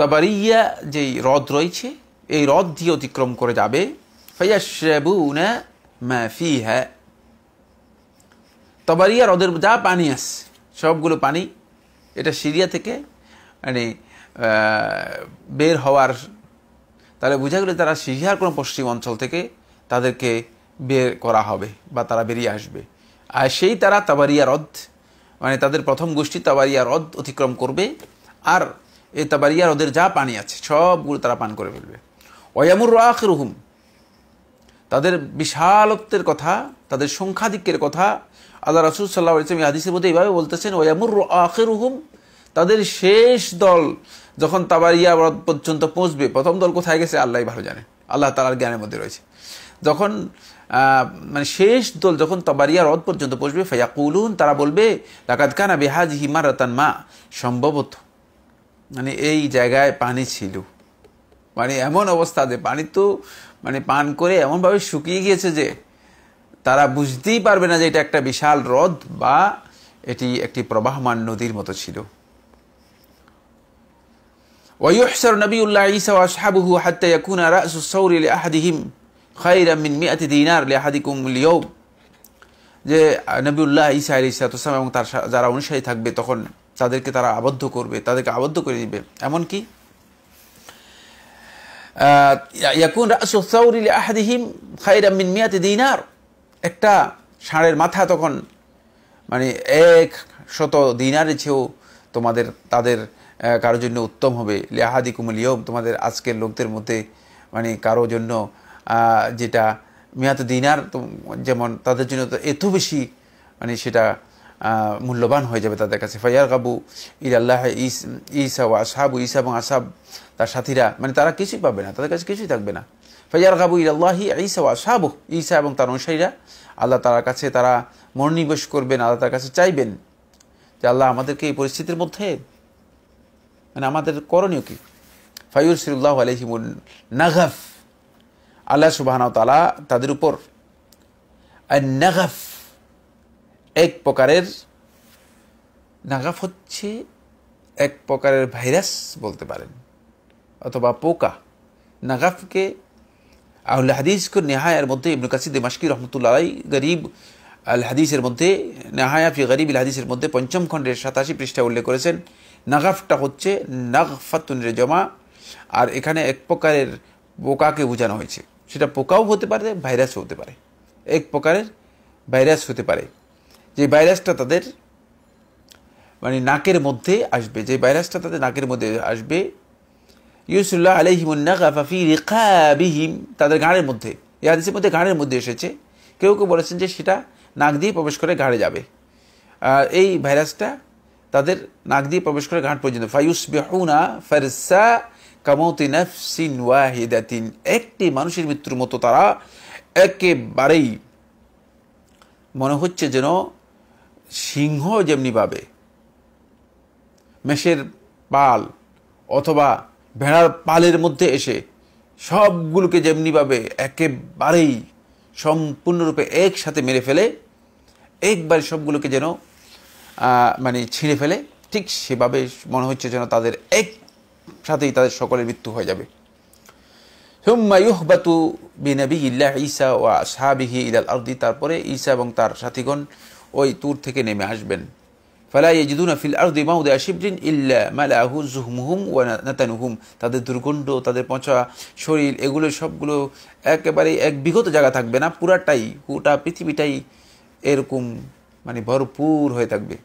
তাবারিয়া যেই হ্রদ রয়েছে এই হ্রদ দিয়ে অতিক্রম করে যাবে ফাইয়াশাবুনা মা ফিহা তবারিয়া হ্রদের যা পানি আছে সবগুলো পানি এটা সিরিয়া থেকে মানে বের হওয়ার তাহলে বোঝা গেলে তারা সিরিয়ার কোনো পশ্চিম অঞ্চল থেকে তাদেরকে বের করা হবে বা তারা বেরিয়ে আসবে আর সেই তারা তাবারিয়া হ্রদ মানে তাদের প্রথম গোষ্ঠী তাবারিয়া হ্রদ অতিক্রম করবে আর এই তাবারিয়া হ্রদের যা পানি আছে সবগুলো তারা পান করে ফেলবে ওয়ামুর রাখ রুহুম তাদের বিশালত্বের কথা তাদের সংখ্যাধিক্যের কথা আল্লাহ রাসুল সাল্লাহ ইসলাম হাদিসের মধ্যে এইভাবে বলতেছেন ওয়ামুর আখের রুহুম তাদের শেষ দল যখন তাবারিয়া পর্যন্ত পৌঁছবে প্রথম দল কোথায় গেছে আল্লাহ ভালো জানে আল্লাহ তালার জ্ঞানের মধ্যে রয়েছে যখন মানে শেষ দল যখন তবারিয়া হ্রদ পর্যন্ত পৌঁছবে কুলুন তারা বলবে ডাকাত কানা বেহাজ রতান মা সম্ভবত মানে এই জায়গায় পানি ছিল মানে এমন অবস্থা যে পানি তো মানে পান করে এমনভাবে শুকিয়ে গিয়েছে যে তারা বুঝতেই পারবে না যে এটা একটা বিশাল হ্রদ বা এটি একটি প্রবাহমান নদীর মতো ছিল ওয়ুহসর নবী উল্লাহ ইসা আসহাবুহু হাত্তা ইয়াকুনা রাসুস সাউরি আহাদিহিম খাইরা মিন মিয়াতি দিনার লিয়াহাদিকুম লিয়ম যে নবীউল্লাহ ইসা আলি ইসালাম এবং তার যারা অনুসারী থাকবে তখন তাদেরকে তারা আবদ্ধ করবে তাদেরকে আবদ্ধ করে দিবে এমনকি ইয়াকুন রাসৌরিল আহাদিহিম খাইরা মিন মিয়াতি দিনার একটা ষাঁড়ের মাথা তখন মানে এক শত দিনারের ছেও তোমাদের তাদের কারোর জন্য উত্তম হবে লিয়াহাদি কুমলিয়ম তোমাদের আজকের লোকদের মধ্যে মানে কারো জন্য যেটা মেয়াদ দিনার যেমন তাদের জন্য তো এত বেশি মানে সেটা মূল্যবান হয়ে যাবে তাদের কাছে ফাইয়ার কাবু ইদ আল্লাহ ইস ইসা ও আসাবু ইসা এবং আসাব তার সাথীরা মানে তারা কিছুই পাবে না তাদের কাছে কিছুই থাকবে না ফাইয়ার কাবু ইদ আল্লাহি ইসা ও আসাবু ইসা এবং তার অনুসারীরা আল্লাহ তার কাছে তারা মনোনিবেশ করবেন আল্লাহ তার কাছে চাইবেন যে আল্লাহ আমাদেরকে এই পরিস্থিতির মধ্যে মানে আমাদের করণীয় কি ফাইউর সিরুল্লাহ আলহিমুল নাগাফ আল্লাহ সুবাহানাও তালা তাদের উপর নাগাফ এক প্রকারের নাগাফ হচ্ছে এক প্রকারের ভাইরাস বলতে পারেন অথবা পোকা নাগাফকে আহুল হাদিসকে নেহায়ার মধ্যে ইবনুল কাসিদ মাসকি রহমতুল্লাহ গরিব আল হাদিসের মধ্যে নেহায়া ফি গরিব আল হাদিসের মধ্যে পঞ্চম খণ্ডের সাতাশি পৃষ্ঠা উল্লেখ করেছেন নাগাফটা হচ্ছে নাগফাতুনের জমা আর এখানে এক প্রকারের বোকাকে বোঝানো হয়েছে সেটা পোকাও হতে পারে ভাইরাস হতে পারে এক প্রকারের ভাইরাস হতে পারে যে ভাইরাসটা তাদের মানে নাকের মধ্যে আসবে যে ভাইরাসটা তাদের নাকের মধ্যে আসবে ইউসুল্লাহ আলহিমাফি রেখাবিহিম তাদের গাঁড়ের মধ্যে ইহাদিসের মধ্যে গাঁড়ের মধ্যে এসেছে কেউ কেউ বলেছেন যে সেটা নাক দিয়ে প্রবেশ করে ঘাড়ে যাবে আর এই ভাইরাসটা তাদের নাক দিয়ে প্রবেশ করে ঘাট পর্যন্ত ফায়ুস বেহুনা ফেরসা কামতি নাফসিন ওয়াহিদাতিন একটি মানুষের মৃত্যুর মতো তারা একেবারেই মনে হচ্ছে যেন সিংহ যেমনিভাবে মেষের পাল অথবা ভেড়ার পালের মধ্যে এসে সবগুলোকে যেমনিভাবে একেবারেই সম্পূর্ণরূপে একসাথে মেরে ফেলে একবার সবগুলোকে যেন মানে ছিঁড়ে ফেলে ঠিক সেভাবে মনে হচ্ছে যেন তাদের এক সাথেই তাদের সকলের মৃত্যু হয়ে যাবে হুম্মায়ুহবাতু বিনবী ইল্লাহ ঈসা ও সাহাবিহি ইদাল আর্দি তারপরে ঈসা এবং তার সাথীগণ ওই তুর থেকে নেমে আসবেন ফালা ইয়াজিদুনা ফিল আরদি মাউদা শিবরিন ইল্লা মালাহু জুহমুহুম নাতানুহুম তাদের দুর্গন্ধ তাদের পচা শরীর এগুলো সবগুলো একেবারে এক বিগত জায়গা থাকবে না পুরাটাই গোটা পৃথিবীটাই এরকম মানে ভরপুর হয়ে থাকবে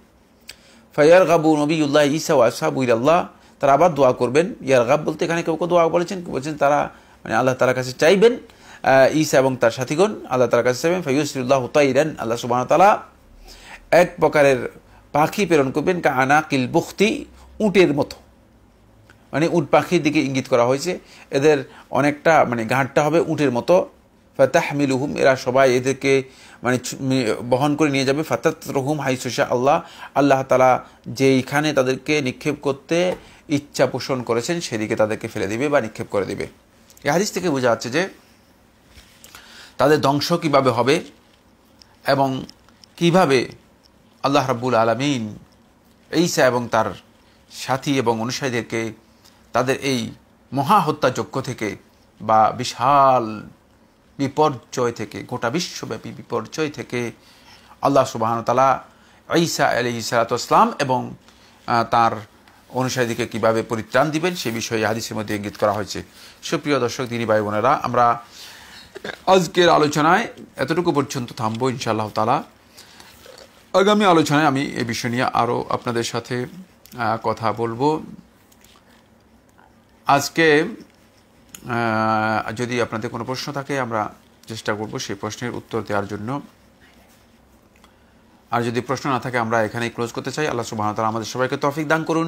ফায়ার গাবু নবী ঈসা ওয়া আসহাবু ইলাল্লাহ তারা আবার দোয়া করবেন গাব বলতে এখানে কেউ কেউ দোয়া বলেছেন বলছেন তারা মানে আল্লাহ তালার কাছে চাইবেন ইসা এবং তার সাথীগণ আল্লাহ তালার কাছে চাইবেন ফাইসুল্লাহ তাইরান আল্লাহ সুবাহ তালা এক প্রকারের পাখি প্রেরণ করবেন কা আনা কিল বুখতি উটের মতো মানে উট পাখির দিকে ইঙ্গিত করা হয়েছে এদের অনেকটা মানে ঘাটটা হবে উটের মতো ফাতাহমিলুহুম এরা সবাই এদেরকে মানে বহন করে নিয়ে যাবে ফাতাত রহুম হাইসুশা আল্লাহ আল্লাহ তালা যেইখানে তাদেরকে নিক্ষেপ করতে ইচ্ছা পোষণ করেছেন সেদিকে তাদেরকে ফেলে দিবে বা নিক্ষেপ করে দিবে এ হাদিস থেকে বোঝা যাচ্ছে যে তাদের ধ্বংস কীভাবে হবে এবং কিভাবে আল্লাহ রাব্বুল আলমিন এইসা এবং তার সাথী এবং অনুসারীদেরকে তাদের এই মহা হত্যাযজ্ঞ থেকে বা বিশাল বিপর্যয় থেকে গোটা বিশ্বব্যাপী বিপর্যয় থেকে আল্লাহ সুবাহনতালা ঈসা আলি ইসালাতাম এবং তার অনুসারীদেরকে কীভাবে পরিত্রাণ দিবেন সে বিষয়ে হাদিসের মধ্যে ইঙ্গিত করা হয়েছে সুপ্রিয় দর্শক দিনী ভাই বোনেরা আমরা আজকের আলোচনায় এতটুকু পর্যন্ত থামবো ইনশাআল্লাহ তালা আগামী আলোচনায় আমি এ বিষয় নিয়ে আরও আপনাদের সাথে কথা বলবো আজকে যদি আপনাদের কোনো প্রশ্ন থাকে আমরা চেষ্টা করব সেই প্রশ্নের উত্তর দেওয়ার জন্য আর যদি প্রশ্ন না থাকে আমরা এখানেই ক্লোজ করতে চাই আল্লাহ সুবাহতালা আমাদের সবাইকে তফিক দান করুন